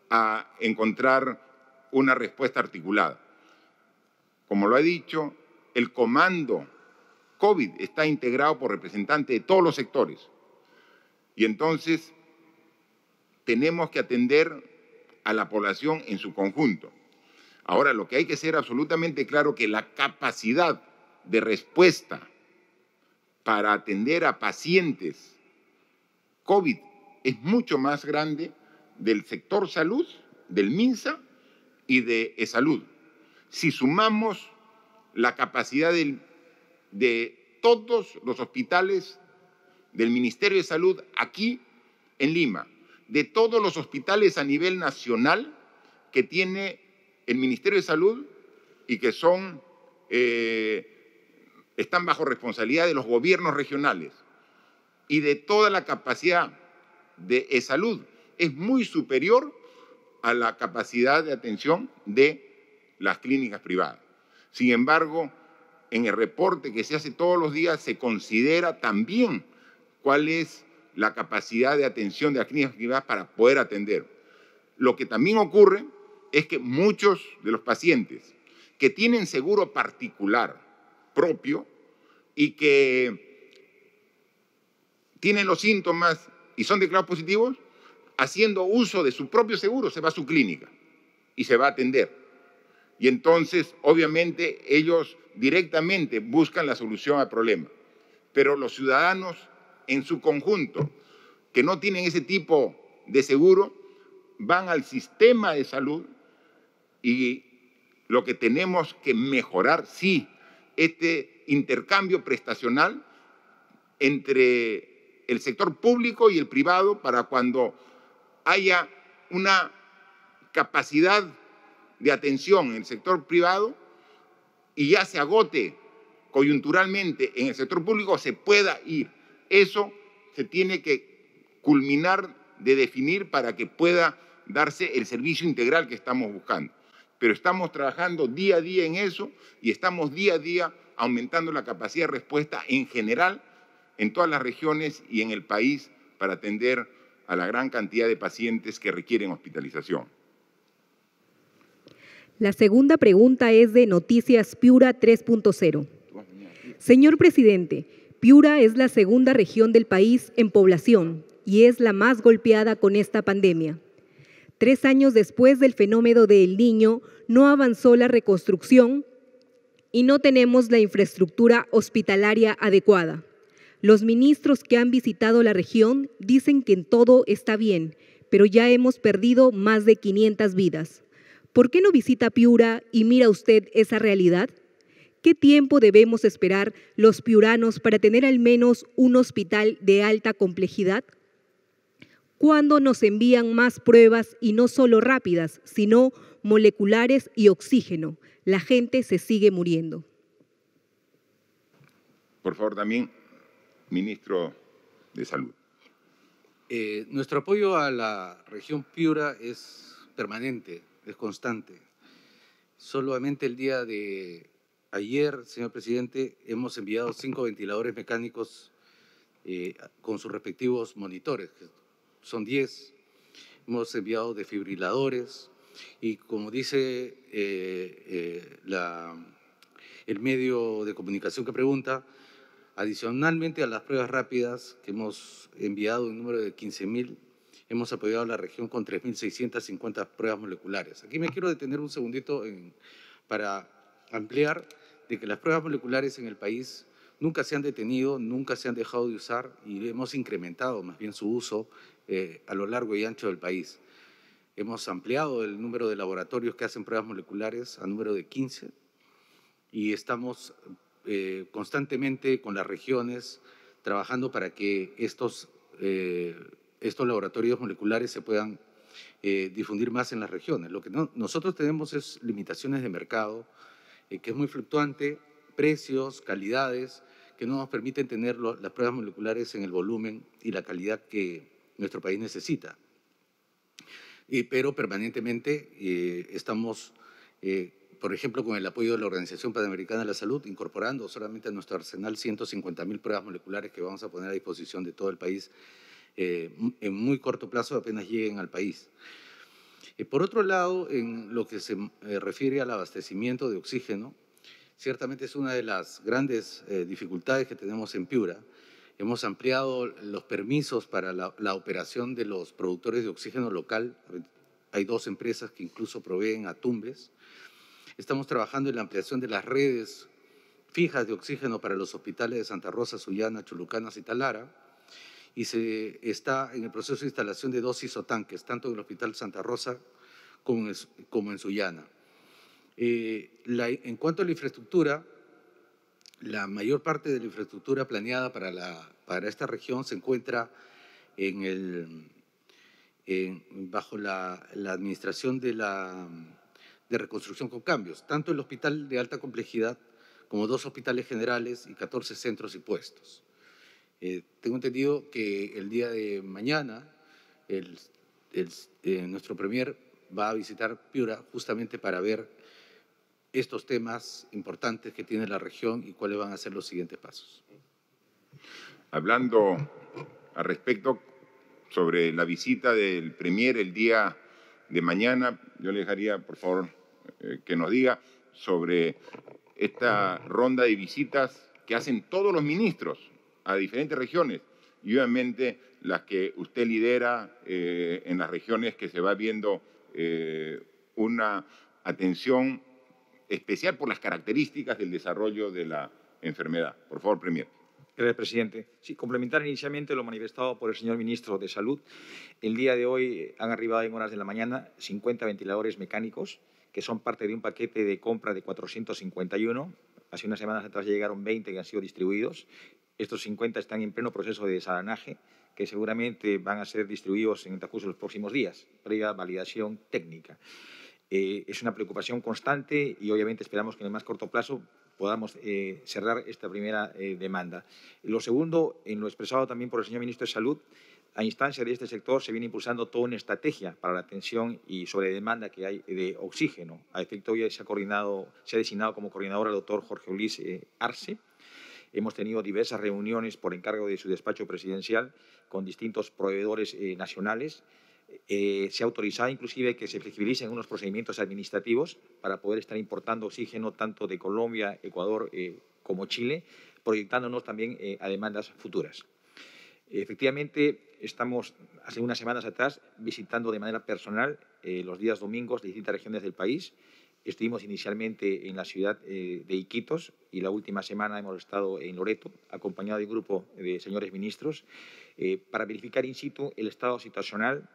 a encontrar una respuesta articulada. Como lo ha dicho, el comando COVID está integrado por representantes de todos los sectores. Y entonces tenemos que atender a la población en su conjunto. Ahora, lo que hay que ser absolutamente claro es que la capacidad de respuesta para atender a pacientes COVID es mucho más grande del sector salud, del MINSA y de salud. Si sumamos la capacidad de todos los hospitales del Ministerio de Salud aquí en Lima, de todos los hospitales a nivel nacional que tiene el Ministerio de Salud y que son, eh, están bajo responsabilidad de los gobiernos regionales y de toda la capacidad de salud es muy superior a la capacidad de atención de las clínicas privadas. Sin embargo, en el reporte que se hace todos los días se considera también cuál es la capacidad de atención de las clínicas privadas para poder atender. Lo que también ocurre es que muchos de los pacientes que tienen seguro particular propio y que tienen los síntomas y son declarados positivos, haciendo uso de su propio seguro, se va a su clínica y se va a atender. Y entonces, obviamente, ellos directamente buscan la solución al problema. Pero los ciudadanos en su conjunto, que no tienen ese tipo de seguro, van al sistema de salud y lo que tenemos que mejorar, sí, este intercambio prestacional entre el sector público y el privado para cuando haya una capacidad de atención en el sector privado y ya se agote coyunturalmente en el sector público, se pueda ir. Eso se tiene que culminar de definir para que pueda darse el servicio integral que estamos buscando. Pero estamos trabajando día a día en eso y estamos día a día aumentando la capacidad de respuesta en general en todas las regiones y en el país para atender a la gran cantidad de pacientes que requieren hospitalización. La segunda pregunta es de Noticias Piura 3.0. Señor presidente, Piura es la segunda región del país en población y es la más golpeada con esta pandemia. Tres años después del fenómeno del niño, no avanzó la reconstrucción y no tenemos la infraestructura hospitalaria adecuada. Los ministros que han visitado la región dicen que en todo está bien, pero ya hemos perdido más de 500 vidas. ¿Por qué no visita Piura y mira usted esa realidad? ¿Qué tiempo debemos esperar los piuranos para tener al menos un hospital de alta complejidad? ¿Cuándo nos envían más pruebas y no solo rápidas, sino moleculares y oxígeno? La gente se sigue muriendo. Por favor, también ministro de Salud. Eh, nuestro apoyo a la región Piura es permanente, es constante. Solamente el día de ayer, señor presidente, hemos enviado cinco ventiladores mecánicos eh, con sus respectivos monitores, son diez. Hemos enviado defibriladores y como dice eh, el medio de comunicación que pregunta, Adicionalmente a las pruebas rápidas que hemos enviado un número de 15.000, hemos apoyado a la región con 3.650 pruebas moleculares. Aquí me quiero detener un segundito para ampliar de que las pruebas moleculares en el país nunca se han detenido, nunca se han dejado de usar y hemos incrementado más bien su uso eh, a lo largo y ancho del país. Hemos ampliado el número de laboratorios que hacen pruebas moleculares a número de 15 y estamos eh, constantemente con las regiones, trabajando para que estos, eh, estos laboratorios moleculares se puedan eh, difundir más en las regiones. Lo que nosotros tenemos es limitaciones de mercado, que es muy fluctuante, precios, calidades, que no nos permiten tener las pruebas moleculares en el volumen y la calidad que nuestro país necesita. pero permanentemente estamos eh, por ejemplo, con el apoyo de la Organización Panamericana de la Salud, incorporando solamente a nuestro arsenal mil pruebas moleculares que vamos a poner a disposición de todo el país eh, en muy corto plazo apenas lleguen al país. Eh, por otro lado, en lo que se eh, refiere al abastecimiento de oxígeno, ciertamente es una de las grandes dificultades que tenemos en Piura. Hemos ampliado los permisos para la, la operación de los productores de oxígeno local. Hay dos empresas que incluso proveen a Tumbes. Estamos trabajando en la ampliación de las redes fijas de oxígeno para los hospitales de Santa Rosa, Sullana, Chulucanas y Talara. Y se está en el proceso de instalación de dos isotanques, tanto en el Hospital Santa Rosa como en, en Sullana. Eh, en cuanto a la infraestructura, la mayor parte de la infraestructura planeada para, esta región se encuentra bajo la administración de la de reconstrucción con cambios, tanto el hospital de alta complejidad como dos hospitales generales y 14 centros y puestos. Eh, tengo entendido que el día de mañana eh, nuestro Premier va a visitar Piura justamente para ver estos temas importantes que tiene la región y cuáles van a ser los siguientes pasos. Hablando al respecto sobre la visita del Premier el día de mañana, yo le dejaría, por favor, eh, que nos diga sobre esta ronda de visitas que hacen todos los ministros a diferentes regiones y obviamente las que usted lidera eh, en las regiones que se va viendo eh, una atención especial por las características del desarrollo de la enfermedad. Por favor, Premier. Gracias, presidente. Sí, complementar inicialmente lo manifestado por el señor ministro de Salud. El día de hoy han arribado en horas de la mañana 50 ventiladores mecánicos que son parte de un paquete de compra de 451. Hace unas semanas atrás llegaron 20 que han sido distribuidos. Estos 50 están en pleno proceso de desalanaje, que seguramente van a ser distribuidos en el transcurso los próximos días, previa validación técnica. Eh, es una preocupación constante y obviamente esperamos que en el más corto plazo podamos eh, cerrar esta primera eh, demanda. Lo segundo, en lo expresado también por el señor ministro de Salud, a instancia de este sector se viene impulsando toda una estrategia para la atención y sobre demanda que hay de oxígeno. A efecto hoy se ha coordinado, se ha designado como coordinador el doctor Jorge Ulises eh, Arce. Hemos tenido diversas reuniones por encargo de su despacho presidencial con distintos proveedores eh, nacionales. Eh, se ha autorizado inclusive que se flexibilicen unos procedimientos administrativos para poder estar importando oxígeno tanto de Colombia, Ecuador como Chile, proyectándonos también a demandas futuras. Efectivamente, estamos hace unas semanas atrás visitando de manera personal eh, los días domingos de distintas regiones del país. Estuvimos inicialmente en la ciudad eh, de Iquitos y la última semana hemos estado en Loreto, acompañado de un grupo de señores ministros, eh, para verificar in situ el estado situacional,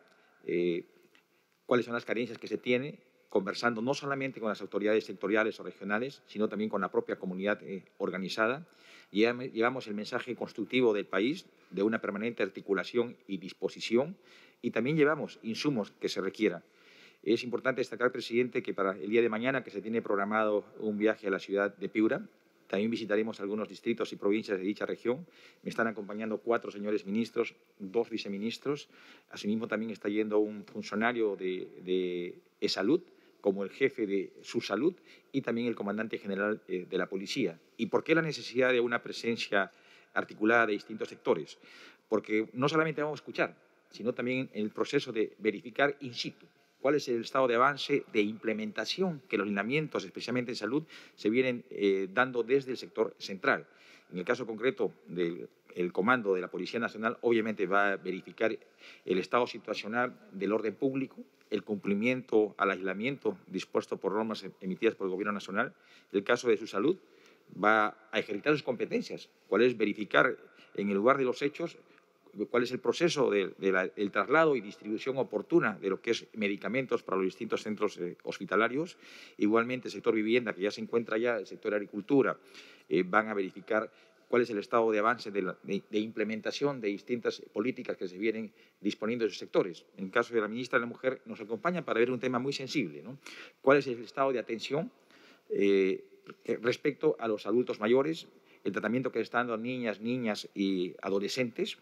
cuáles son las carencias que se tienen, conversando no solamente con las autoridades sectoriales o regionales, sino también con la propia comunidad eh, organizada. llevamos el mensaje constructivo del país de una permanente articulación y disposición y también llevamos insumos que se requieran. Es importante destacar, presidente, que para el día de mañana, que se tiene programado un viaje a la ciudad de Piura, también visitaremos algunos distritos y provincias de dicha región. Me están acompañando cuatro señores ministros, dos viceministros. Asimismo, también está yendo un funcionario de, de e salud como el jefe de su salud y también el comandante general eh, de la policía. ¿Y por qué la necesidad de una presencia articulada de distintos sectores? Porque no solamente vamos a escuchar, sino también en el proceso de verificar in situ cuál es el estado de avance de implementación que los lineamientos, especialmente en salud, se vienen eh, dando desde el sector central. En el caso concreto del comando de la Policía Nacional, obviamente va a verificar el estado situacional del orden público, el cumplimiento al aislamiento dispuesto por normas em, emitidas por el Gobierno Nacional. el caso de su salud, va a ejercitar sus competencias, cuál es verificar en el lugar de los hechos eh, cuál es el proceso del de, traslado y distribución oportuna de lo que es medicamentos para los distintos centros eh, hospitalarios. Igualmente, el sector vivienda, que ya se encuentra ya, el sector agricultura, eh, van a verificar cuál es el estado de avance de, implementación de distintas políticas que se vienen disponiendo en esos sectores. En el caso de la ministra de la Mujer, nos acompaña para ver un tema muy sensible, cuál es el estado de atención eh, eh, respecto a los adultos mayores, el tratamiento que están dando niñas, niñas y adolescentes.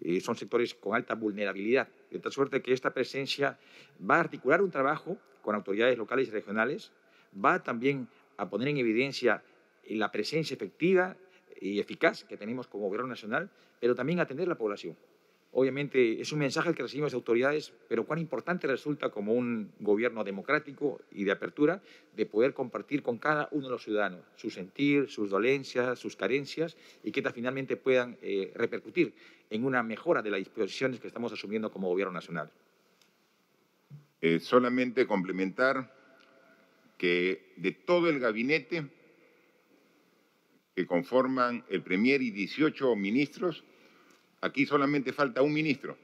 Eh, son sectores con alta vulnerabilidad. De tal suerte que esta presencia va a articular un trabajo con autoridades locales y regionales, va también a poner en evidencia la presencia efectiva y eficaz que tenemos como Gobierno Nacional, pero también atender a la población. Obviamente es un mensaje que recibimos de autoridades, pero cuán importante resulta como un gobierno democrático y de apertura de poder compartir con cada uno de los ciudadanos su sentir, sus dolencias, sus carencias y que finalmente puedan eh, repercutir en una mejora de las disposiciones que estamos asumiendo como gobierno nacional. Eh, solamente complementar que de todo el gabinete que conforman el Premier y 18 ministros, aquí solamente falta un ministro,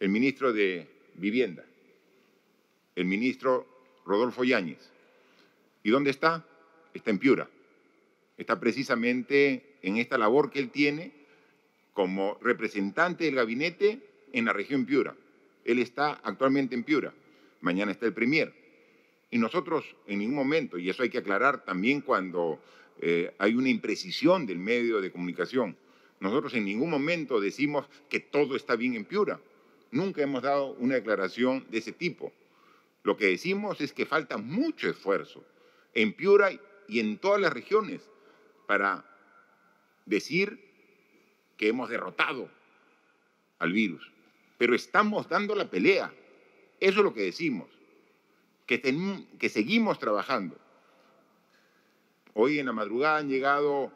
el ministro de Vivienda, el ministro Rodolfo Yáñez. ¿Y dónde está? Está en Piura. Está precisamente en esta labor que él tiene como representante del gabinete en la región Piura. Él está actualmente en Piura. Mañana está el Premier. Y nosotros en ningún momento, y eso hay que aclarar también cuando eh, hay una imprecisión del medio de comunicación. Nosotros en ningún momento decimos que todo está bien en Piura. Nunca hemos dado una declaración de ese tipo. Lo que decimos es que falta mucho esfuerzo en Piura y en todas las regiones para decir que hemos derrotado al virus. Pero estamos dando la pelea. Eso es lo que decimos. que seguimos trabajando. Hoy en la madrugada han llegado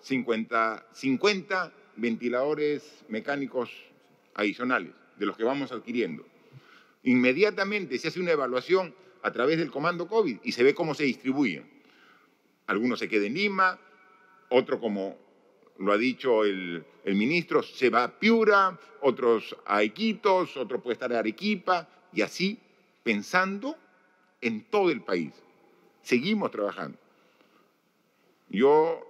50, ventiladores mecánicos adicionales, de los que vamos adquiriendo. Inmediatamente se hace una evaluación a través del comando COVID y se ve cómo se distribuyen. Algunos se quedan en Lima, otro como lo ha dicho el, ministro, se va a Piura, otros a Iquitos, otro puede estar a Arequipa, y así pensando en todo el país. Seguimos trabajando. Yo,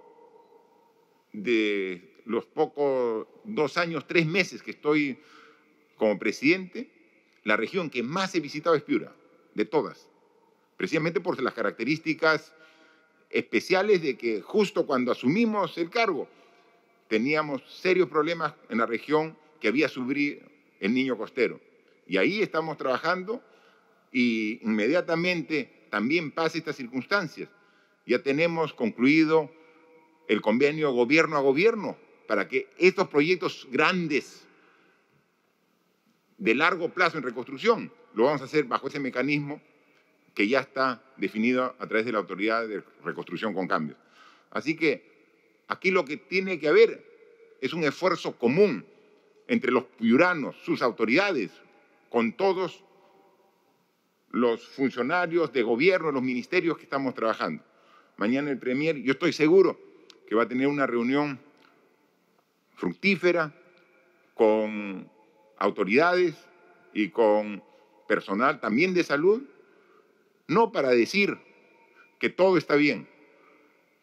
de los pocos dos años, tres meses que estoy como presidente, la región que más he visitado es Piura, de todas, precisamente por las características especiales de que justo cuando asumimos el cargo teníamos serios problemas en la región que había sufrido el niño costero. Y ahí estamos trabajando y inmediatamente también pasa estas circunstancias. Ya tenemos concluido el convenio gobierno a gobierno para que estos proyectos grandes de largo plazo en reconstrucción lo vamos a hacer bajo ese mecanismo que ya está definido a través de la Autoridad de Reconstrucción con Cambios. Así que aquí lo que tiene que haber es un esfuerzo común entre los piuranos, sus autoridades, con todos los funcionarios de gobierno, los ministerios que estamos trabajando. Mañana el Premier, yo estoy seguro que va a tener una reunión fructífera con autoridades y con personal también de salud, no para decir que todo está bien,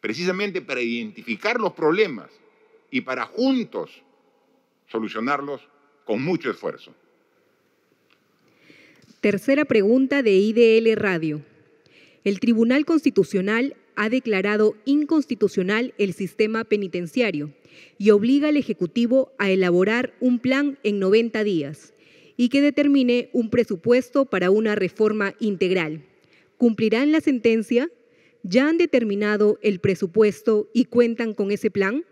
precisamente para identificar los problemas y para juntos solucionarlos con mucho esfuerzo. Tercera pregunta de IDL Radio. El Tribunal Constitucional ha declarado inconstitucional el sistema penitenciario y obliga al Ejecutivo a elaborar un plan en 90 días y que determine un presupuesto para una reforma integral. ¿Cumplirán la sentencia? ¿Ya han determinado el presupuesto y cuentan con ese plan?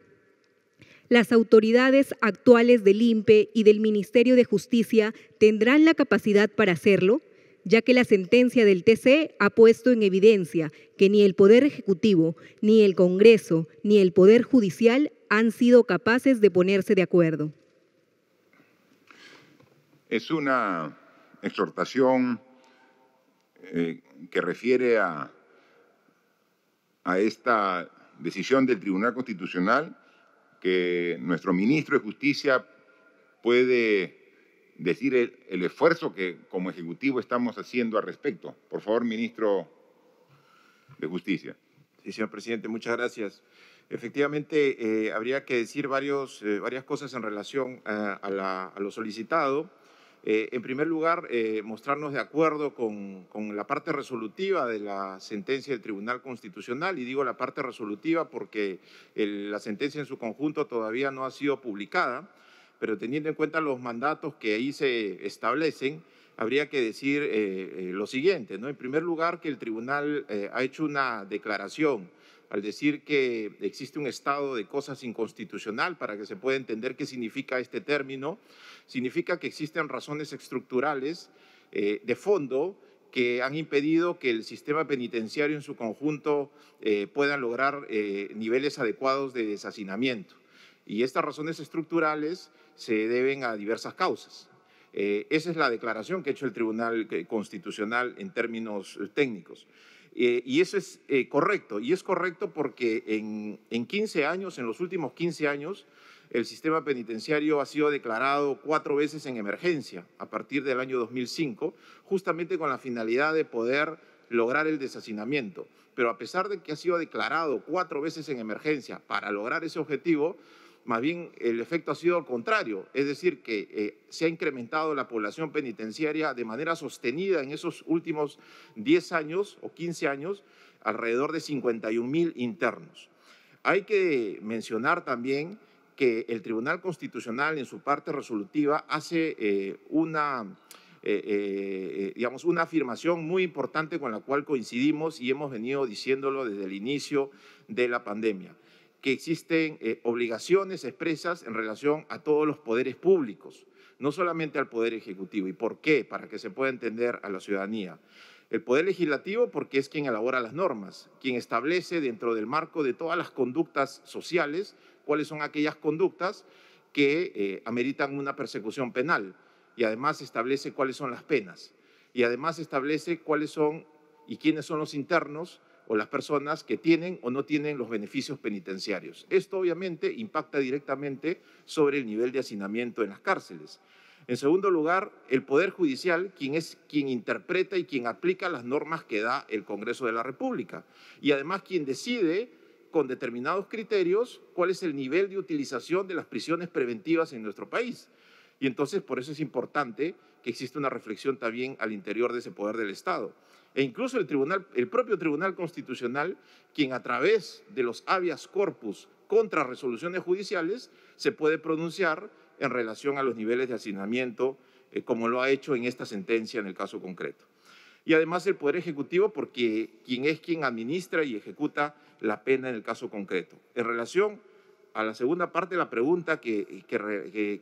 las autoridades actuales del INPE y del Ministerio de Justicia tendrán la capacidad para hacerlo? ya que la sentencia del TC ha puesto en evidencia que ni el Poder Ejecutivo, ni el Congreso, ni el Poder Judicial han sido capaces de ponerse de acuerdo. Es una exhortación eh, que refiere a esta decisión del Tribunal Constitucional que nuestro ministro de Justicia puede decir el, esfuerzo que como Ejecutivo estamos haciendo al respecto. Por favor, Ministro de Justicia. Sí, señor Presidente, muchas gracias. Efectivamente, eh, habría que decir eh, varias cosas en relación a, lo solicitado. Eh, en primer lugar, mostrarnos de acuerdo con, con la parte resolutiva de la sentencia del Tribunal Constitucional, y digo la parte resolutiva porque la sentencia en su conjunto todavía no ha sido publicada pero teniendo en cuenta los mandatos que ahí se establecen, habría que decir eh, eh, lo siguiente, ¿no? En primer lugar, que el tribunal eh, ha hecho una declaración al decir que existe un estado de cosas inconstitucional, para que se pueda entender qué significa este término, significa que existen razones estructurales de fondo que han impedido que el sistema penitenciario en su conjunto pueda lograr niveles adecuados de deshacinamiento. Y estas razones estructurales se deben a diversas causas. Eh, esa es la declaración que ha hecho el Tribunal eh, Constitucional en términos eh, técnicos. y eso es correcto, y es correcto porque en, en 15 años, en los últimos 15 años, el sistema penitenciario ha sido declarado cuatro veces en emergencia a partir del año 2005, justamente con la finalidad de poder lograr el deshacinamiento. Pero a pesar de que ha sido declarado cuatro veces en emergencia para lograr ese objetivo, más bien el efecto ha sido al contrario, es decir, que eh, se ha incrementado la población penitenciaria de manera sostenida en esos últimos 10 años o 15 años, alrededor de 51 mil internos. Hay que mencionar también que el Tribunal Constitucional en su parte resolutiva hace eh, una, eh, una afirmación muy importante con la cual coincidimos y hemos venido diciéndolo desde el inicio de la pandemia que existen eh, obligaciones expresas en relación a todos los poderes públicos, no solamente al Poder Ejecutivo. ¿Y por qué? Para que se pueda entender a la ciudadanía. El Poder Legislativo porque es quien elabora las normas, quien establece dentro del marco de todas las conductas sociales cuáles son aquellas conductas que eh, ameritan una persecución penal y además establece cuáles son las penas y además establece cuáles son y quiénes son los internos o las personas que tienen o no tienen los beneficios penitenciarios. Esto obviamente impacta directamente sobre el nivel de hacinamiento en las cárceles. En segundo lugar, el Poder Judicial, quien es quien interpreta y quien aplica las normas que da el Congreso de la República. Y además quien decide con determinados criterios cuál es el nivel de utilización de las prisiones preventivas en nuestro país. Y entonces por eso es importante que exista una reflexión también al interior de ese poder del Estado e incluso el, tribunal, el propio Tribunal Constitucional, quien a través de los habeas corpus contra resoluciones judiciales se puede pronunciar en relación a los niveles de hacinamiento, eh, como lo ha hecho en esta sentencia en el caso concreto. Y además el Poder Ejecutivo, porque quien es quien administra y ejecuta la pena en el caso concreto. En relación a la segunda parte de la pregunta que,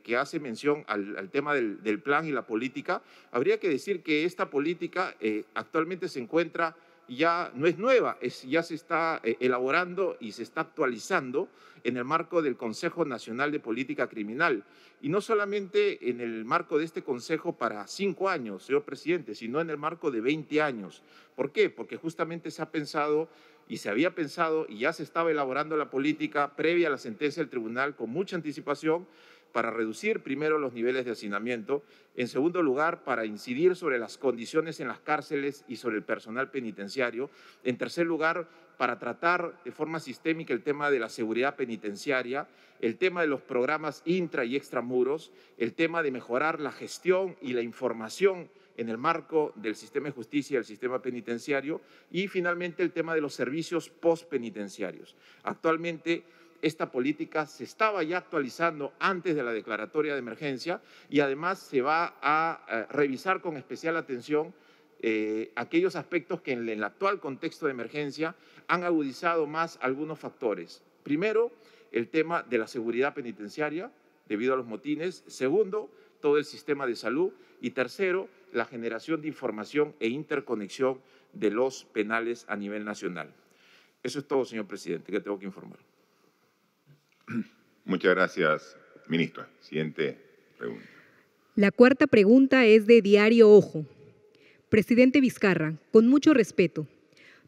que, hace mención al, tema del, plan y la política, habría que decir que esta política eh, actualmente se encuentra ya no es nueva, es, ya se está eh, elaborando y se está actualizando en el marco del Consejo Nacional de Política Criminal. Y no solamente en el marco de este Consejo para cinco años, señor presidente, sino en el marco de 20 años. ¿Por qué? Porque justamente se ha pensado y se había pensado y ya se estaba elaborando la política previa a la sentencia del tribunal con mucha anticipación para reducir primero los niveles de hacinamiento, en segundo lugar para incidir sobre las condiciones en las cárceles y sobre el personal penitenciario, en tercer lugar para tratar de forma sistémica el tema de la seguridad penitenciaria, el tema de los programas intra y extramuros, el tema de mejorar la gestión y la información en el marco del sistema de justicia, el sistema penitenciario y finalmente el tema de los servicios postpenitenciarios. Actualmente esta política se estaba ya actualizando antes de la declaratoria de emergencia y además se va a eh, revisar con especial atención eh, aquellos aspectos que en el actual contexto de emergencia han agudizado más algunos factores. Primero, el tema de la seguridad penitenciaria debido a los motines. Segundo, todo el sistema de salud. Y tercero, la generación de información e interconexión de los penales a nivel nacional. Eso es todo, señor presidente, que tengo que informar. *clears throat* Muchas gracias, ministra. Siguiente pregunta. La cuarta pregunta es de Diario Ojo. Presidente Vizcarra, con mucho respeto,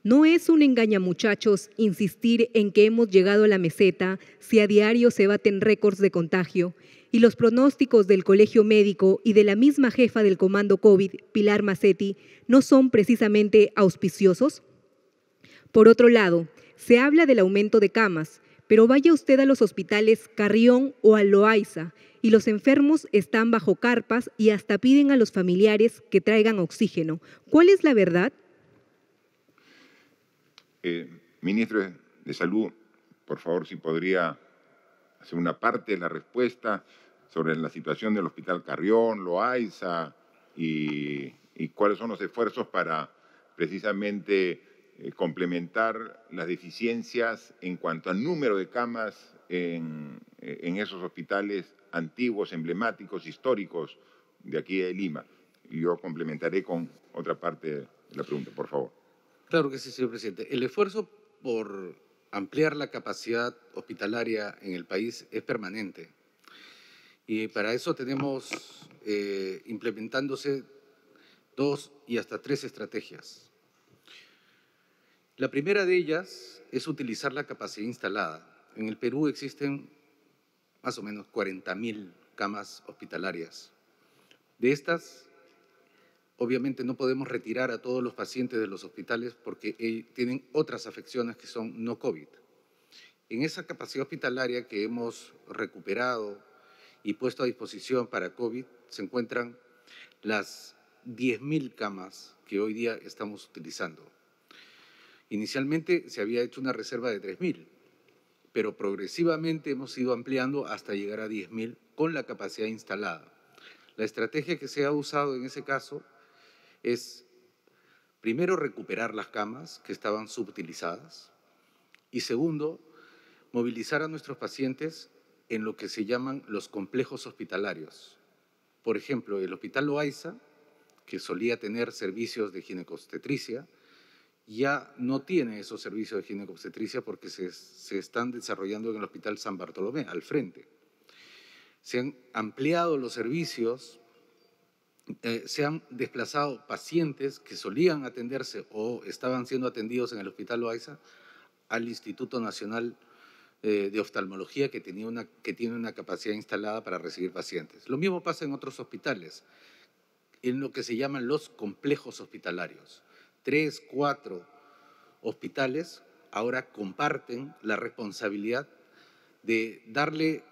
no es un muchachos insistir en que hemos llegado a la meseta si a diario se baten récords de contagio y los pronósticos del Colegio Médico y de la misma jefa del Comando COVID, Pilar Macetti, no son precisamente auspiciosos? Por otro lado, se habla del aumento de camas, pero vaya usted a los hospitales Carrión o a y los enfermos están bajo carpas y hasta piden a los familiares que traigan oxígeno. ¿Cuál es la verdad? Eh, ministro de Salud, por favor, si podría una parte de la respuesta sobre la situación del Hospital Carrión, Loaiza, y, cuáles son los esfuerzos para precisamente eh, complementar las deficiencias en cuanto al número de camas eh, en, esos hospitales antiguos, emblemáticos, históricos de aquí de Lima. yo complementaré con otra parte de la pregunta, por favor. Claro que sí, señor presidente. El esfuerzo por ampliar la capacidad hospitalaria en el país es permanente. Y para eso tenemos eh, implementándose dos y hasta tres estrategias. La primera de ellas es utilizar la capacidad instalada. En el Perú existen más o menos 40.000 camas hospitalarias. De estas, Obviamente no podemos retirar a todos los pacientes de los hospitales porque eh, tienen otras afecciones que son no COVID. En esa capacidad hospitalaria que hemos recuperado y puesto a disposición para COVID se encuentran las 10.000 camas que hoy día estamos utilizando. Inicialmente se había hecho una reserva de 3.000, pero progresivamente hemos ido ampliando hasta llegar a 10.000 con la capacidad instalada. La estrategia que se ha usado en ese caso es primero recuperar las camas que estaban subutilizadas y segundo, movilizar a nuestros pacientes en lo que se llaman los complejos hospitalarios. Por ejemplo, el Hospital Loaiza, que solía tener servicios de ginecobstetricia, ya no tiene esos servicios de ginecobstetricia porque se, se están desarrollando en el Hospital San Bartolomé, al frente. Se han ampliado los servicios eh, se han desplazado pacientes que solían atenderse o estaban siendo atendidos en el Hospital Loaiza al Instituto Nacional eh, de Oftalmología que, tenía una, que tiene una capacidad instalada para recibir pacientes. Lo mismo pasa en otros hospitales, en lo que se llaman los complejos hospitalarios. Tres, cuatro hospitales ahora comparten la responsabilidad de darle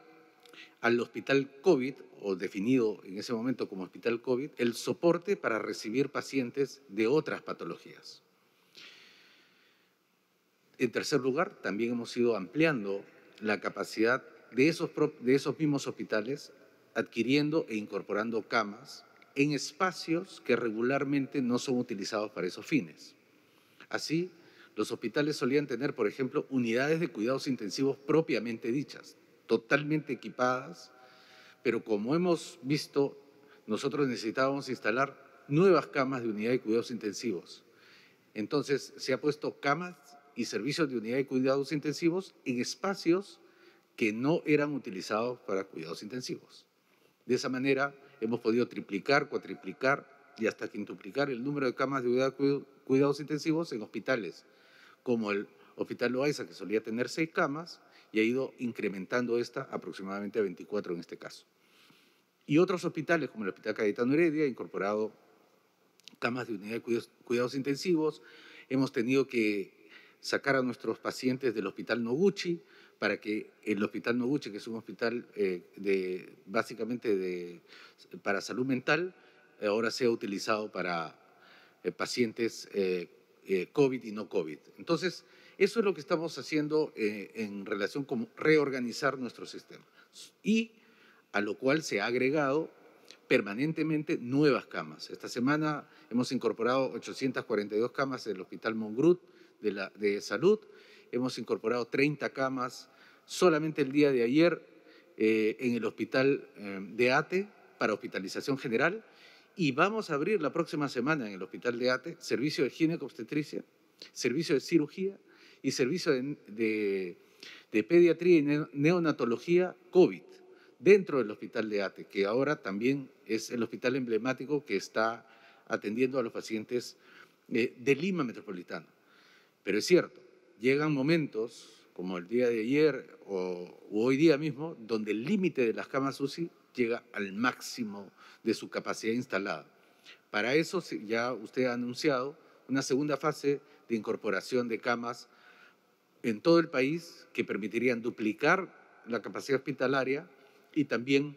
al hospital COVID, o definido en ese momento como hospital COVID, el soporte para recibir pacientes de otras patologías. En tercer lugar, también hemos ido ampliando la capacidad de esos, de esos mismos hospitales, adquiriendo e incorporando camas en espacios que regularmente no son utilizados para esos fines. Así, los hospitales solían tener, por ejemplo, unidades de cuidados intensivos propiamente dichas, totalmente equipadas, pero como hemos visto, nosotros necesitábamos instalar nuevas camas de unidad de cuidados intensivos. Entonces se ha puesto camas y servicios de unidad de cuidados intensivos en espacios que no eran utilizados para cuidados intensivos. De esa manera hemos podido triplicar, cuatriplicar y hasta quintuplicar el número de camas de cuidados intensivos en hospitales, como el Hospital Loaiza, que solía tener seis camas, y ha ido incrementando esta aproximadamente a 24 en este caso. Y otros hospitales, como el Hospital Cayetano Heredia, ha incorporado camas de unidad de cuidados, intensivos. Hemos tenido que sacar a nuestros pacientes del Hospital Noguchi para que el Hospital Noguchi, que es un hospital eh, de, básicamente para salud mental, ahora sea utilizado para eh, pacientes eh, COVID y no COVID. Entonces, eso es lo que estamos haciendo eh, en relación con reorganizar nuestro sistema. Y a lo cual se ha agregado permanentemente nuevas camas. Esta semana hemos incorporado 842 camas del Hospital Mongrut de, la, de Salud, hemos incorporado 30 camas solamente el día de ayer eh, en el Hospital eh, de ATE para hospitalización general y vamos a abrir la próxima semana en el Hospital de ATE servicio de ginecobstetricia, obstetricia, servicio de cirugía y servicio de, pediatría y neonatología COVID dentro del hospital de ATE, que ahora también es el hospital emblemático que está atendiendo a los pacientes eh, de, Lima Metropolitana. Pero es cierto, llegan momentos como el día de ayer o, o hoy día mismo, donde el límite de las camas UCI llega al máximo de su capacidad instalada. Para eso ya usted ha anunciado una segunda fase de incorporación de camas en todo el país que permitirían duplicar la capacidad hospitalaria y también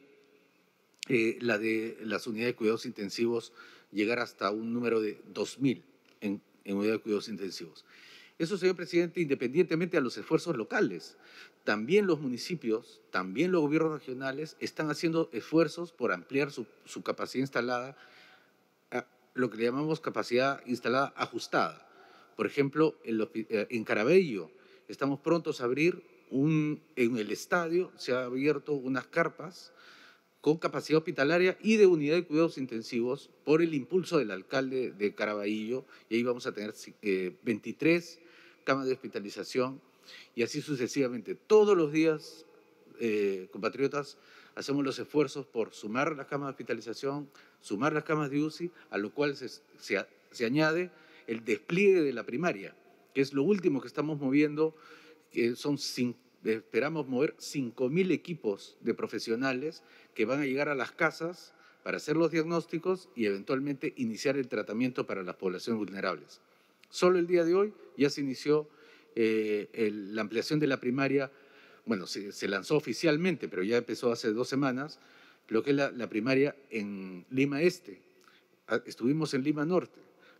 eh, la de las unidades de cuidados intensivos llegar hasta un número de 2.000 en, unidades de cuidados intensivos. Eso, señor presidente, independientemente a los esfuerzos locales, también los municipios, también los gobiernos regionales están haciendo esfuerzos por ampliar su, capacidad instalada, lo que llamamos capacidad instalada ajustada. Por ejemplo, eh, en, en Carabello, Estamos prontos a abrir un, en el estadio, se han abierto unas carpas con capacidad hospitalaria y de unidad de cuidados intensivos por el impulso del alcalde de Caraballo. Y ahí vamos a tener 23 eh, camas de hospitalización y así sucesivamente. Todos los días, eh, compatriotas, hacemos los esfuerzos por sumar las camas de hospitalización, sumar las camas de UCI, a lo cual se añade el despliegue de la primaria que es lo último que estamos moviendo, que son esperamos mover 5.000 equipos de profesionales que van a llegar a las casas para hacer los diagnósticos y eventualmente iniciar el tratamiento para las poblaciones vulnerables. Solo el día de hoy ya se inició eh, la ampliación de la primaria, bueno, se, lanzó oficialmente, pero ya empezó hace dos semanas, lo que es la primaria en Lima Este. Ah, estuvimos en Lima Norte,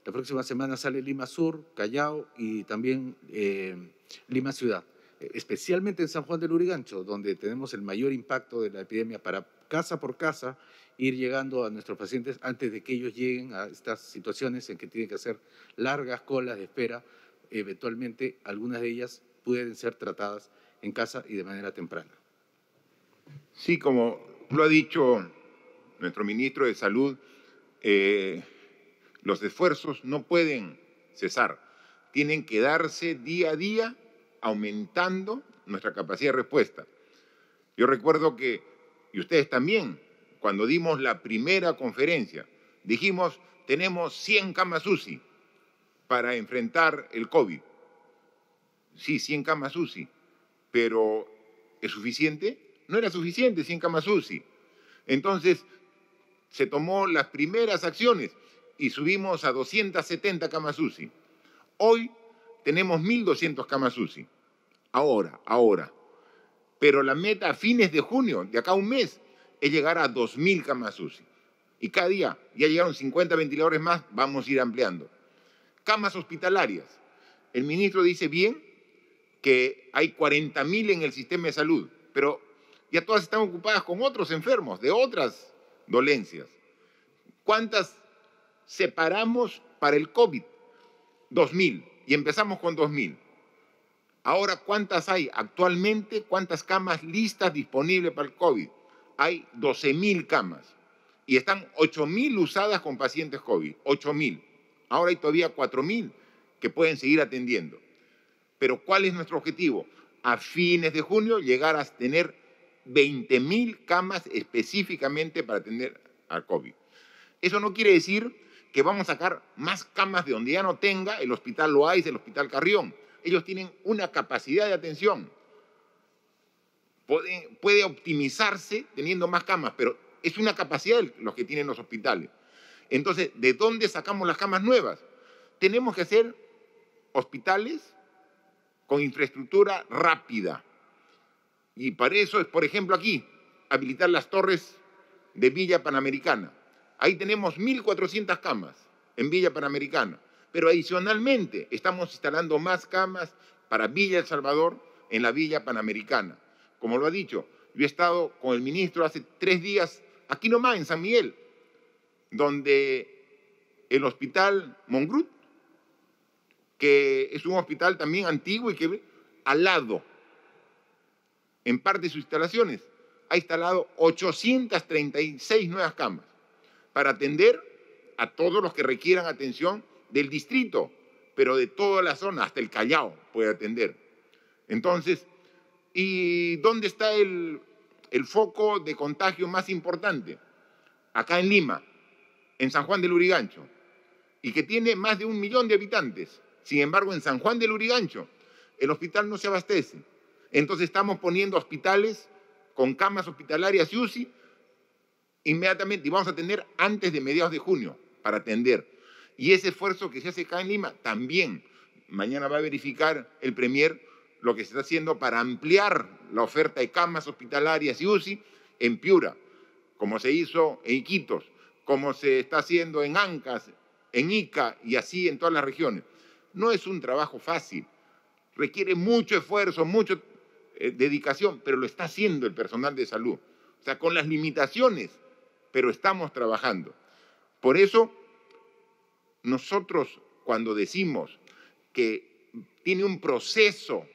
la próxima semana sale Lima Sur, Callao y también eh, Lima Ciudad, especialmente en San Juan del Urigancho, donde tenemos el mayor impacto de la epidemia para casa por casa ir llegando a nuestros pacientes antes de que ellos lleguen a estas situaciones en que tienen que hacer largas colas de espera. Eventualmente, algunas de ellas pueden ser tratadas en casa y de manera temprana. Sí, como lo ha dicho nuestro ministro de Salud, eh, los esfuerzos no pueden cesar, tienen que darse día a día aumentando nuestra capacidad de respuesta. Yo recuerdo que, y ustedes también, cuando dimos la primera conferencia, dijimos, tenemos 100 camas UCI para enfrentar el COVID. Sí, 100 camas UCI, pero ¿es suficiente? No era suficiente 100 camas UCI. Entonces, se tomó las primeras acciones y subimos a 270 camas UCI. Hoy tenemos 1.200 camas UCI. Ahora, ahora. Pero la meta a fines de junio, de acá un mes, es llegar a 2.000 camas UCI. Y cada día, ya llegaron 50 ventiladores más, vamos a ir ampliando. Camas hospitalarias. El ministro dice bien que hay 40.000 en el sistema de salud, pero ya todas están ocupadas con otros enfermos, de otras dolencias. ¿Cuántas separamos para el COVID? 2.000 y empezamos con 2.000. Ahora, ¿cuántas hay actualmente? ¿Cuántas camas listas disponibles para el COVID? Hay 12.000 camas y están 8.000 usadas con pacientes COVID, 8.000. Ahora hay todavía 4.000 que pueden seguir atendiendo. Pero ¿cuál es nuestro objetivo? A fines de junio llegar a tener 20.000 camas específicamente para atender al COVID. Eso no quiere decir que vamos a sacar más camas de donde ya no tenga el hospital Loaiz, el hospital Carrión. Ellos tienen una capacidad de atención. Puede, puede optimizarse teniendo más camas, pero es una capacidad los que tienen los hospitales. Entonces, ¿de dónde sacamos las camas nuevas? Tenemos que hacer hospitales con infraestructura rápida. Y para eso es, por ejemplo, aquí, habilitar las torres de Villa Panamericana. Ahí tenemos 1.400 camas en Villa Panamericana. Pero adicionalmente estamos instalando más camas para Villa El Salvador en la Villa Panamericana. Como lo ha dicho, yo he estado con el ministro hace tres días aquí nomás en San Miguel, donde el hospital Mongrut, que es un hospital también antiguo y que al lado, en parte de sus instalaciones, ha instalado 836 nuevas camas para atender a todos los que requieran atención del distrito, pero de toda la zona, hasta el Callao puede atender. Entonces, ¿y dónde está el, foco de contagio más importante? Acá en Lima, en San Juan del Urigancho, y que tiene más de un millón de habitantes. Sin embargo, en San Juan del Urigancho, el hospital no se abastece. Entonces estamos poniendo hospitales con camas hospitalarias y UCI inmediatamente y vamos a atender antes de mediados de junio para atender. Y ese esfuerzo que se hace acá en Lima también. Mañana va a verificar el Premier lo que se está haciendo para ampliar la oferta de camas hospitalarias y UCI en Piura, como se hizo en Iquitos, como se está haciendo en Ancas, en Ica y así en todas las regiones. No es un trabajo fácil, requiere mucho esfuerzo, mucha eh, dedicación, pero lo está haciendo el personal de salud. O sea, con las limitaciones pero estamos trabajando. Por eso, nosotros cuando decimos que tiene un proceso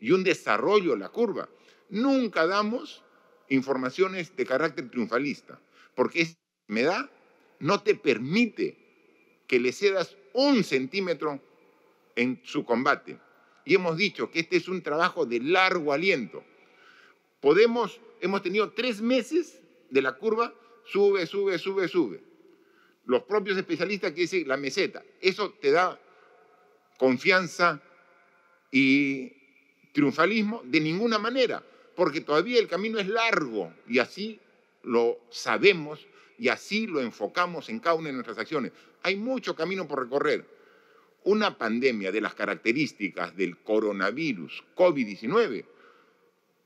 y un desarrollo la curva, nunca damos informaciones de carácter triunfalista, porque esa enfermedad no te permite que le cedas un centímetro en su combate. Y hemos dicho que este es un trabajo de largo aliento. Podemos, hemos tenido tres meses de la curva sube, sube, sube, sube. Los propios especialistas que dicen la meseta, eso te da confianza y triunfalismo de ninguna manera, porque todavía el camino es largo y así lo sabemos y así lo enfocamos en cada una de nuestras acciones. Hay mucho camino por recorrer. Una pandemia de las características del coronavirus COVID-19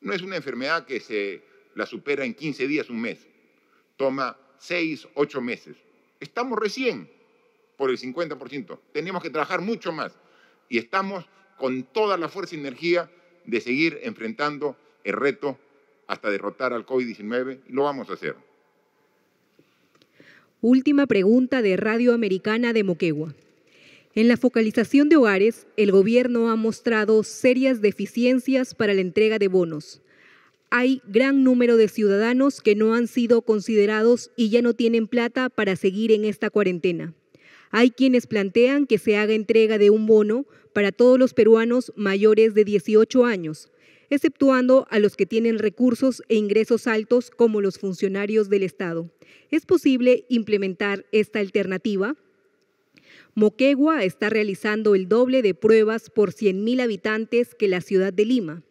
no es una enfermedad que se la supera en 15 días, un mes toma seis, ocho meses. Estamos recién por el 50%. Tenemos que trabajar mucho más y estamos con toda la fuerza y energía de seguir enfrentando el reto hasta derrotar al COVID-19 lo vamos a hacer. Última pregunta de Radio Americana de Moquegua. En la focalización de hogares, el gobierno ha mostrado serias deficiencias para la entrega de bonos hay gran número de ciudadanos que no han sido considerados y ya no tienen plata para seguir en esta cuarentena. Hay quienes plantean que se haga entrega de un bono para todos los peruanos mayores de 18 años, exceptuando a los que tienen recursos e ingresos altos como los funcionarios del Estado. ¿Es posible implementar esta alternativa? Moquegua está realizando el doble de pruebas por 100.000 habitantes que la ciudad de Lima.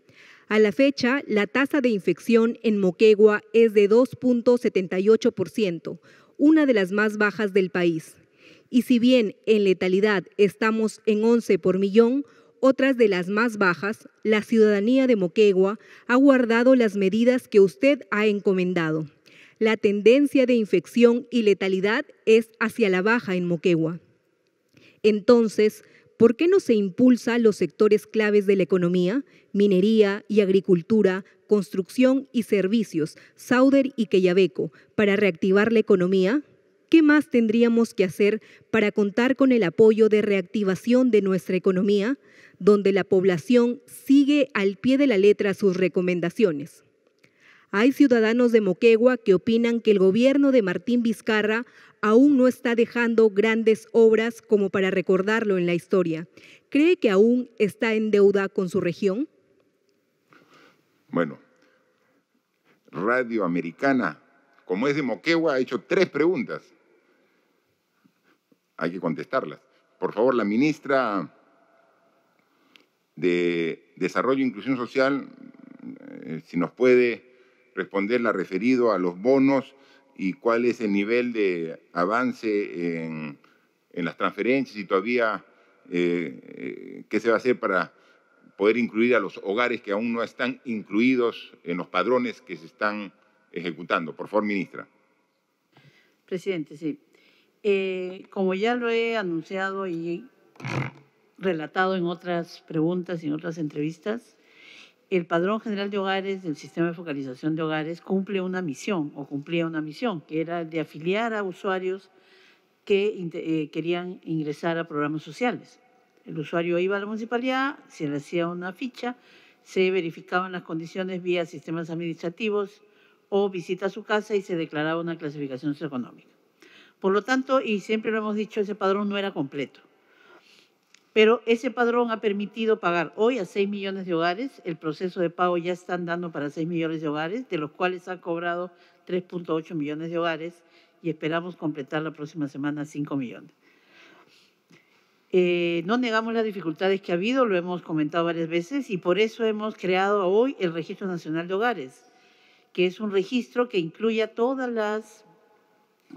A la fecha, la tasa de infección en Moquegua es de 2.78%, una de las más bajas del país. Y si bien en letalidad estamos en 11 por millón, otras de las más bajas, la ciudadanía de Moquegua ha guardado las medidas que usted ha encomendado. La tendencia de infección y letalidad es hacia la baja en Moquegua. Entonces, ¿Por qué no se impulsa los sectores claves de la economía, minería y agricultura, construcción y servicios, Sauder y Quellaveco, para reactivar la economía? ¿Qué más tendríamos que hacer para contar con el apoyo de reactivación de nuestra economía, donde la población sigue al pie de la letra sus recomendaciones? Hay ciudadanos de Moquegua que opinan que el gobierno de Martín Vizcarra aún no está dejando grandes obras como para recordarlo en la historia. ¿Cree que aún está en deuda con su región? Bueno, Radio Americana, como es de Moquegua, ha hecho tres preguntas. Hay que contestarlas. Por favor, la ministra de Desarrollo e Inclusión Social, eh, si nos puede responderla referido a los bonos y cuál es el nivel de avance en, las transferencias y todavía eh, eh, qué se va a hacer para poder incluir a los hogares que aún no están incluidos en los padrones que se están ejecutando. Por favor, ministra. Presidente, sí. Eh, como ya lo he anunciado y relatado en otras preguntas y en otras entrevistas, el Padrón General de Hogares del Sistema de Focalización de Hogares cumple una misión o cumplía una misión, que era de afiliar a usuarios que eh, querían ingresar a programas sociales. El usuario iba a la municipalidad, se le hacía una ficha, se verificaban las condiciones vía sistemas administrativos o visita a su casa y se declaraba una clasificación socioeconómica. Por lo tanto, y siempre lo hemos dicho, ese padrón no era completo. Pero ese padrón ha permitido pagar hoy a 6 millones de hogares, el proceso de pago ya están dando para 6 millones de hogares, de los cuales han cobrado 3.8 millones de hogares y esperamos completar la próxima semana 5 millones. Eh, no negamos las dificultades que ha habido, lo hemos comentado varias veces y por eso hemos creado hoy el Registro Nacional de Hogares, que es un registro que incluye a todas las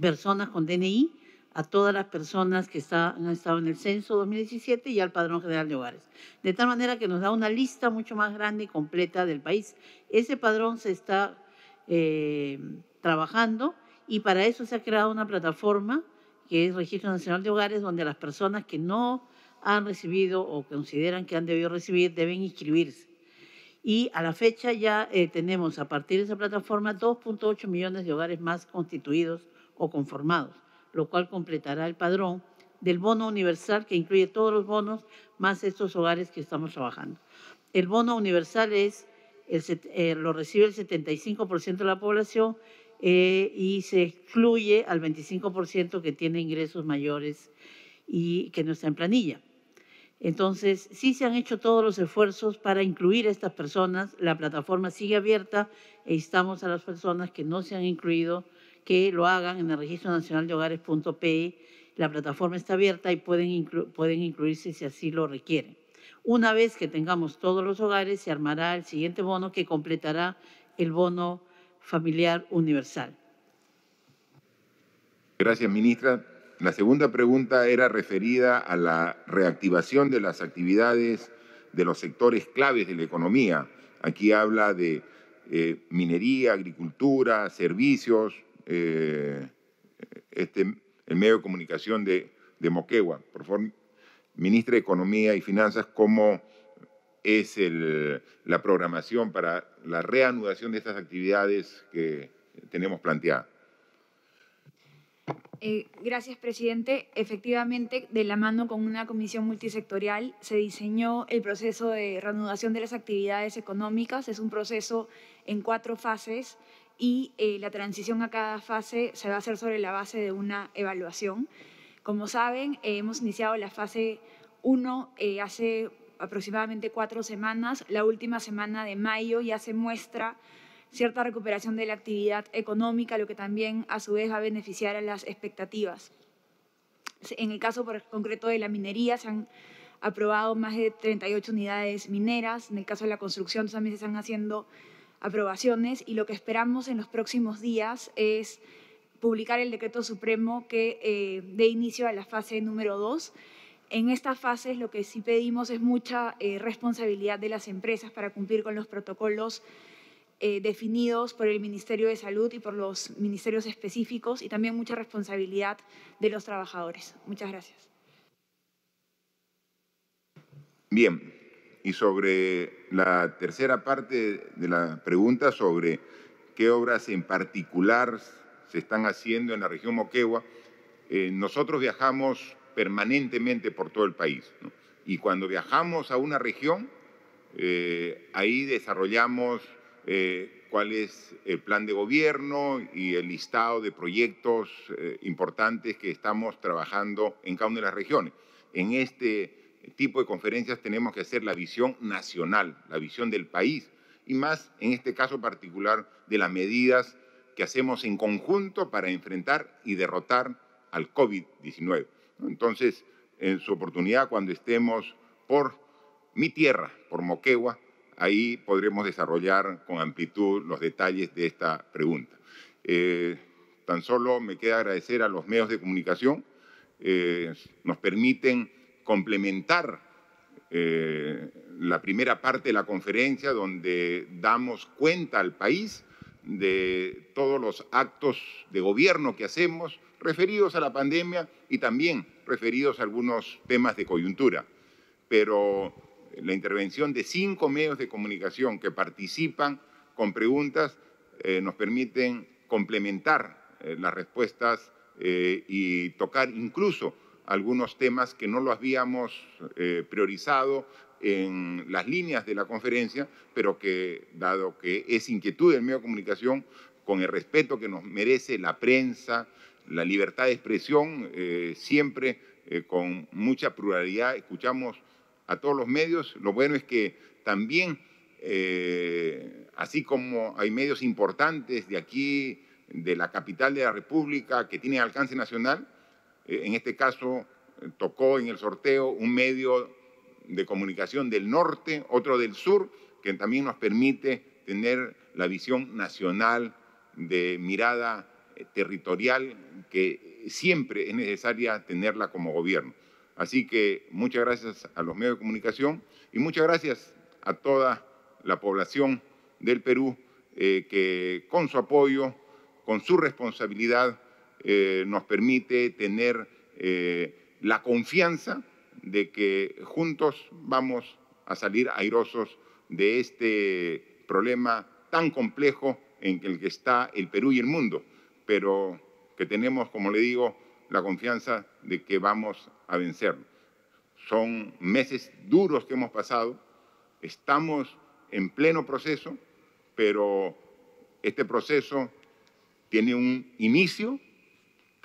personas con DNI a todas las personas que está, han estado en el censo 2017 y al Padrón General de Hogares. De tal manera que nos da una lista mucho más grande y completa del país. Ese padrón se está eh, trabajando y para eso se ha creado una plataforma que es Registro Nacional de Hogares, donde las personas que no han recibido o consideran que han debido recibir deben inscribirse. Y a la fecha ya eh, tenemos a partir de esa plataforma 2.8 millones de hogares más constituidos o conformados lo cual completará el padrón del bono universal que incluye todos los bonos más estos hogares que estamos trabajando. El bono universal es, eh, lo recibe el 75% de la población eh, y se excluye al 25% que tiene ingresos mayores y que no está en planilla. Entonces, sí se han hecho todos los esfuerzos para incluir a estas personas. La plataforma sigue abierta e instamos a las personas que no se han incluido que lo hagan en el registro nacional de hogares.pe. La plataforma está abierta y pueden, pueden incluirse si así lo requieren. Una vez que tengamos todos los hogares, se armará el siguiente bono que completará el bono familiar universal. Gracias, ministra. La segunda pregunta era referida a la reactivación de las actividades de los sectores claves de la economía. Aquí habla de eh, minería, agricultura, servicios, eh, este, el medio de comunicación de, Moquegua. Por favor, ministra de Economía y Finanzas, ¿cómo es la programación para la reanudación de estas actividades que tenemos planteada? Eh, gracias, presidente. Efectivamente, de la mano con una comisión multisectorial se diseñó el proceso de reanudación de las actividades económicas. Es un proceso en cuatro fases y eh, la transición a cada fase se va a hacer sobre la base de una evaluación. Como saben, eh, hemos iniciado la fase 1 eh, hace aproximadamente cuatro semanas. La última semana de mayo ya se muestra cierta recuperación de la actividad económica, lo que también a su vez va a beneficiar a las expectativas. En el caso por concreto de la minería, se han aprobado más de 38 unidades mineras. En el caso de la construcción, también se están haciendo aprobaciones y lo que esperamos en los próximos días es publicar el decreto supremo que eh, dé inicio a la fase número 2. En estas fases lo que sí pedimos es mucha eh, responsabilidad de las empresas para cumplir con los protocolos eh, definidos por el Ministerio de Salud y por los ministerios específicos y también mucha responsabilidad de los trabajadores. Muchas gracias. Bien, y sobre la tercera parte de la pregunta sobre qué obras en particular se están haciendo en la región Moquegua, eh, nosotros viajamos permanentemente por todo el país. Y cuando viajamos a una región, eh, ahí desarrollamos eh, cuál es el plan de gobierno y el listado de proyectos importantes que estamos trabajando en cada una de las regiones. En este tipo de conferencias tenemos que hacer la visión nacional, la visión del país, y más en este caso particular de las medidas que hacemos en conjunto para enfrentar y derrotar al COVID-19. Entonces, en su oportunidad, cuando estemos por mi tierra, por Moquegua, ahí podremos desarrollar con amplitud los detalles de esta pregunta. Eh, tan solo me queda agradecer a los medios de comunicación, eh, nos permiten complementar eh, la primera parte de la conferencia donde damos cuenta al país de todos los actos de gobierno que hacemos referidos a la pandemia y también referidos a algunos temas de coyuntura. Pero la intervención de cinco medios de comunicación que participan con preguntas eh, nos permiten complementar eh, las respuestas y tocar incluso algunos temas que no lo habíamos eh, priorizado en las líneas de la conferencia, pero que, dado que es inquietud del medio de comunicación, con el respeto que nos merece la prensa, la libertad de expresión, eh, siempre eh, con mucha pluralidad, escuchamos a todos los medios. Lo bueno es que también, así como hay medios importantes de aquí, de la capital de la República, que tienen alcance nacional, eh, en este caso eh, tocó en el sorteo un medio de comunicación del norte, otro del sur, que también nos permite tener la visión nacional de mirada eh, territorial que siempre es necesaria tenerla como gobierno. Así que muchas gracias a los medios de comunicación y muchas gracias a toda la población del Perú que con su apoyo, con su responsabilidad, eh, nos permite tener eh, la confianza de que juntos vamos a salir airosos de este problema tan complejo en el que está el Perú y el mundo, pero que tenemos, como le digo, la confianza de que vamos a vencerlo. Son meses duros que hemos pasado, estamos en pleno proceso, pero este proceso tiene un inicio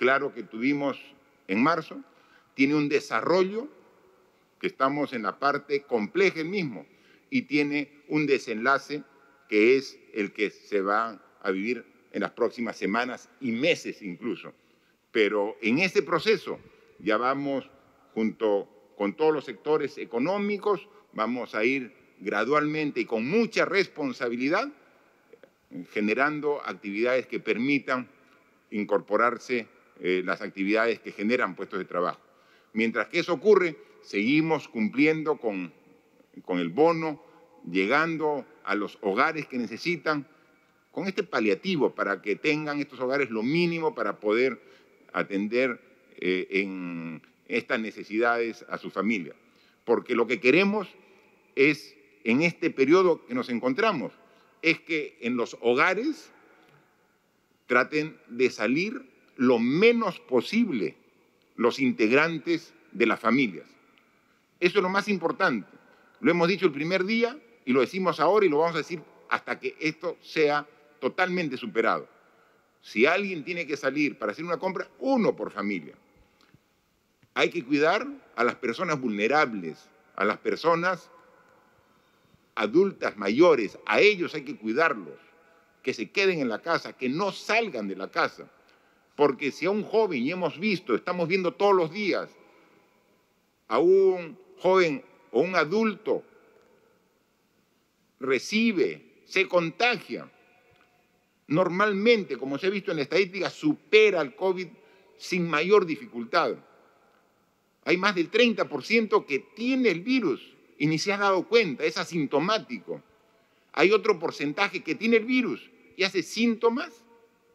claro que tuvimos en marzo, tiene un desarrollo que estamos en la parte compleja mismo y tiene un desenlace que es el que se va a vivir en las próximas semanas y meses incluso. Pero en ese proceso ya vamos junto con todos los sectores económicos, vamos a ir gradualmente y con mucha responsabilidad eh, generando actividades que permitan incorporarse eh, las actividades que generan puestos de trabajo. Mientras que eso ocurre, seguimos cumpliendo con, con el bono, llegando a los hogares que necesitan, con este paliativo para que tengan estos hogares lo mínimo para poder atender eh, en estas necesidades a su familia. Porque lo que queremos es, en este periodo que nos encontramos, es que en los hogares traten de salir lo menos posible los integrantes de las familias. Eso es lo más importante. Lo hemos dicho el primer día y lo decimos ahora y lo vamos a decir hasta que esto sea totalmente superado. Si alguien tiene que salir para hacer una compra, uno por familia. Hay que cuidar a las personas vulnerables, a las personas adultas, mayores, a ellos hay que cuidarlos, que se queden en la casa, que no salgan de la casa. Porque si a un joven, y hemos visto, estamos viendo todos los días, a un joven o un adulto recibe, se contagia, normalmente, como se ha visto en la estadística, supera el COVID sin mayor dificultad. Hay más del 30% que tiene el virus y ni se ha dado cuenta, es asintomático. Hay otro porcentaje que tiene el virus y hace síntomas,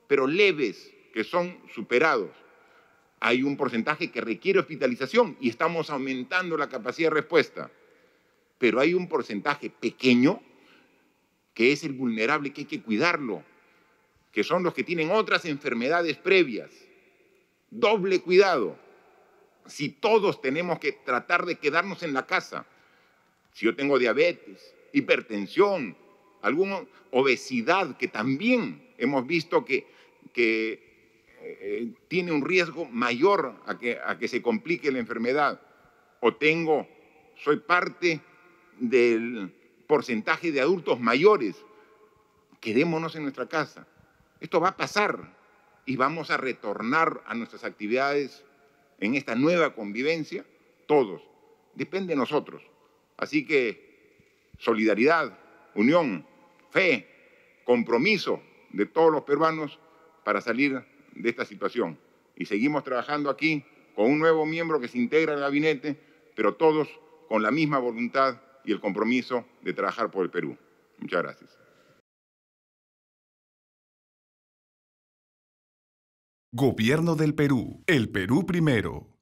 pero leves, que son superados. Hay un porcentaje que requiere hospitalización y estamos aumentando la capacidad de respuesta. Pero hay un porcentaje pequeño que es el vulnerable que hay que cuidarlo, que son los que tienen otras enfermedades previas. Doble cuidado. Si todos tenemos que tratar de quedarnos en la casa, si yo tengo diabetes, hipertensión, alguna obesidad, que también hemos visto que, que eh, tiene un riesgo mayor a que, a que se complique la enfermedad o tengo, soy parte del porcentaje de adultos mayores, quedémonos en nuestra casa. Esto va a pasar y vamos a retornar a nuestras actividades en esta nueva convivencia, todos. Depende de nosotros. Así que solidaridad, unión, fe, compromiso de todos los peruanos para salir de esta situación. Y seguimos trabajando aquí con un nuevo miembro que se integra al gabinete, pero todos con la misma voluntad y el compromiso de trabajar por el Perú. Muchas gracias. Gobierno del Perú. El Perú primero.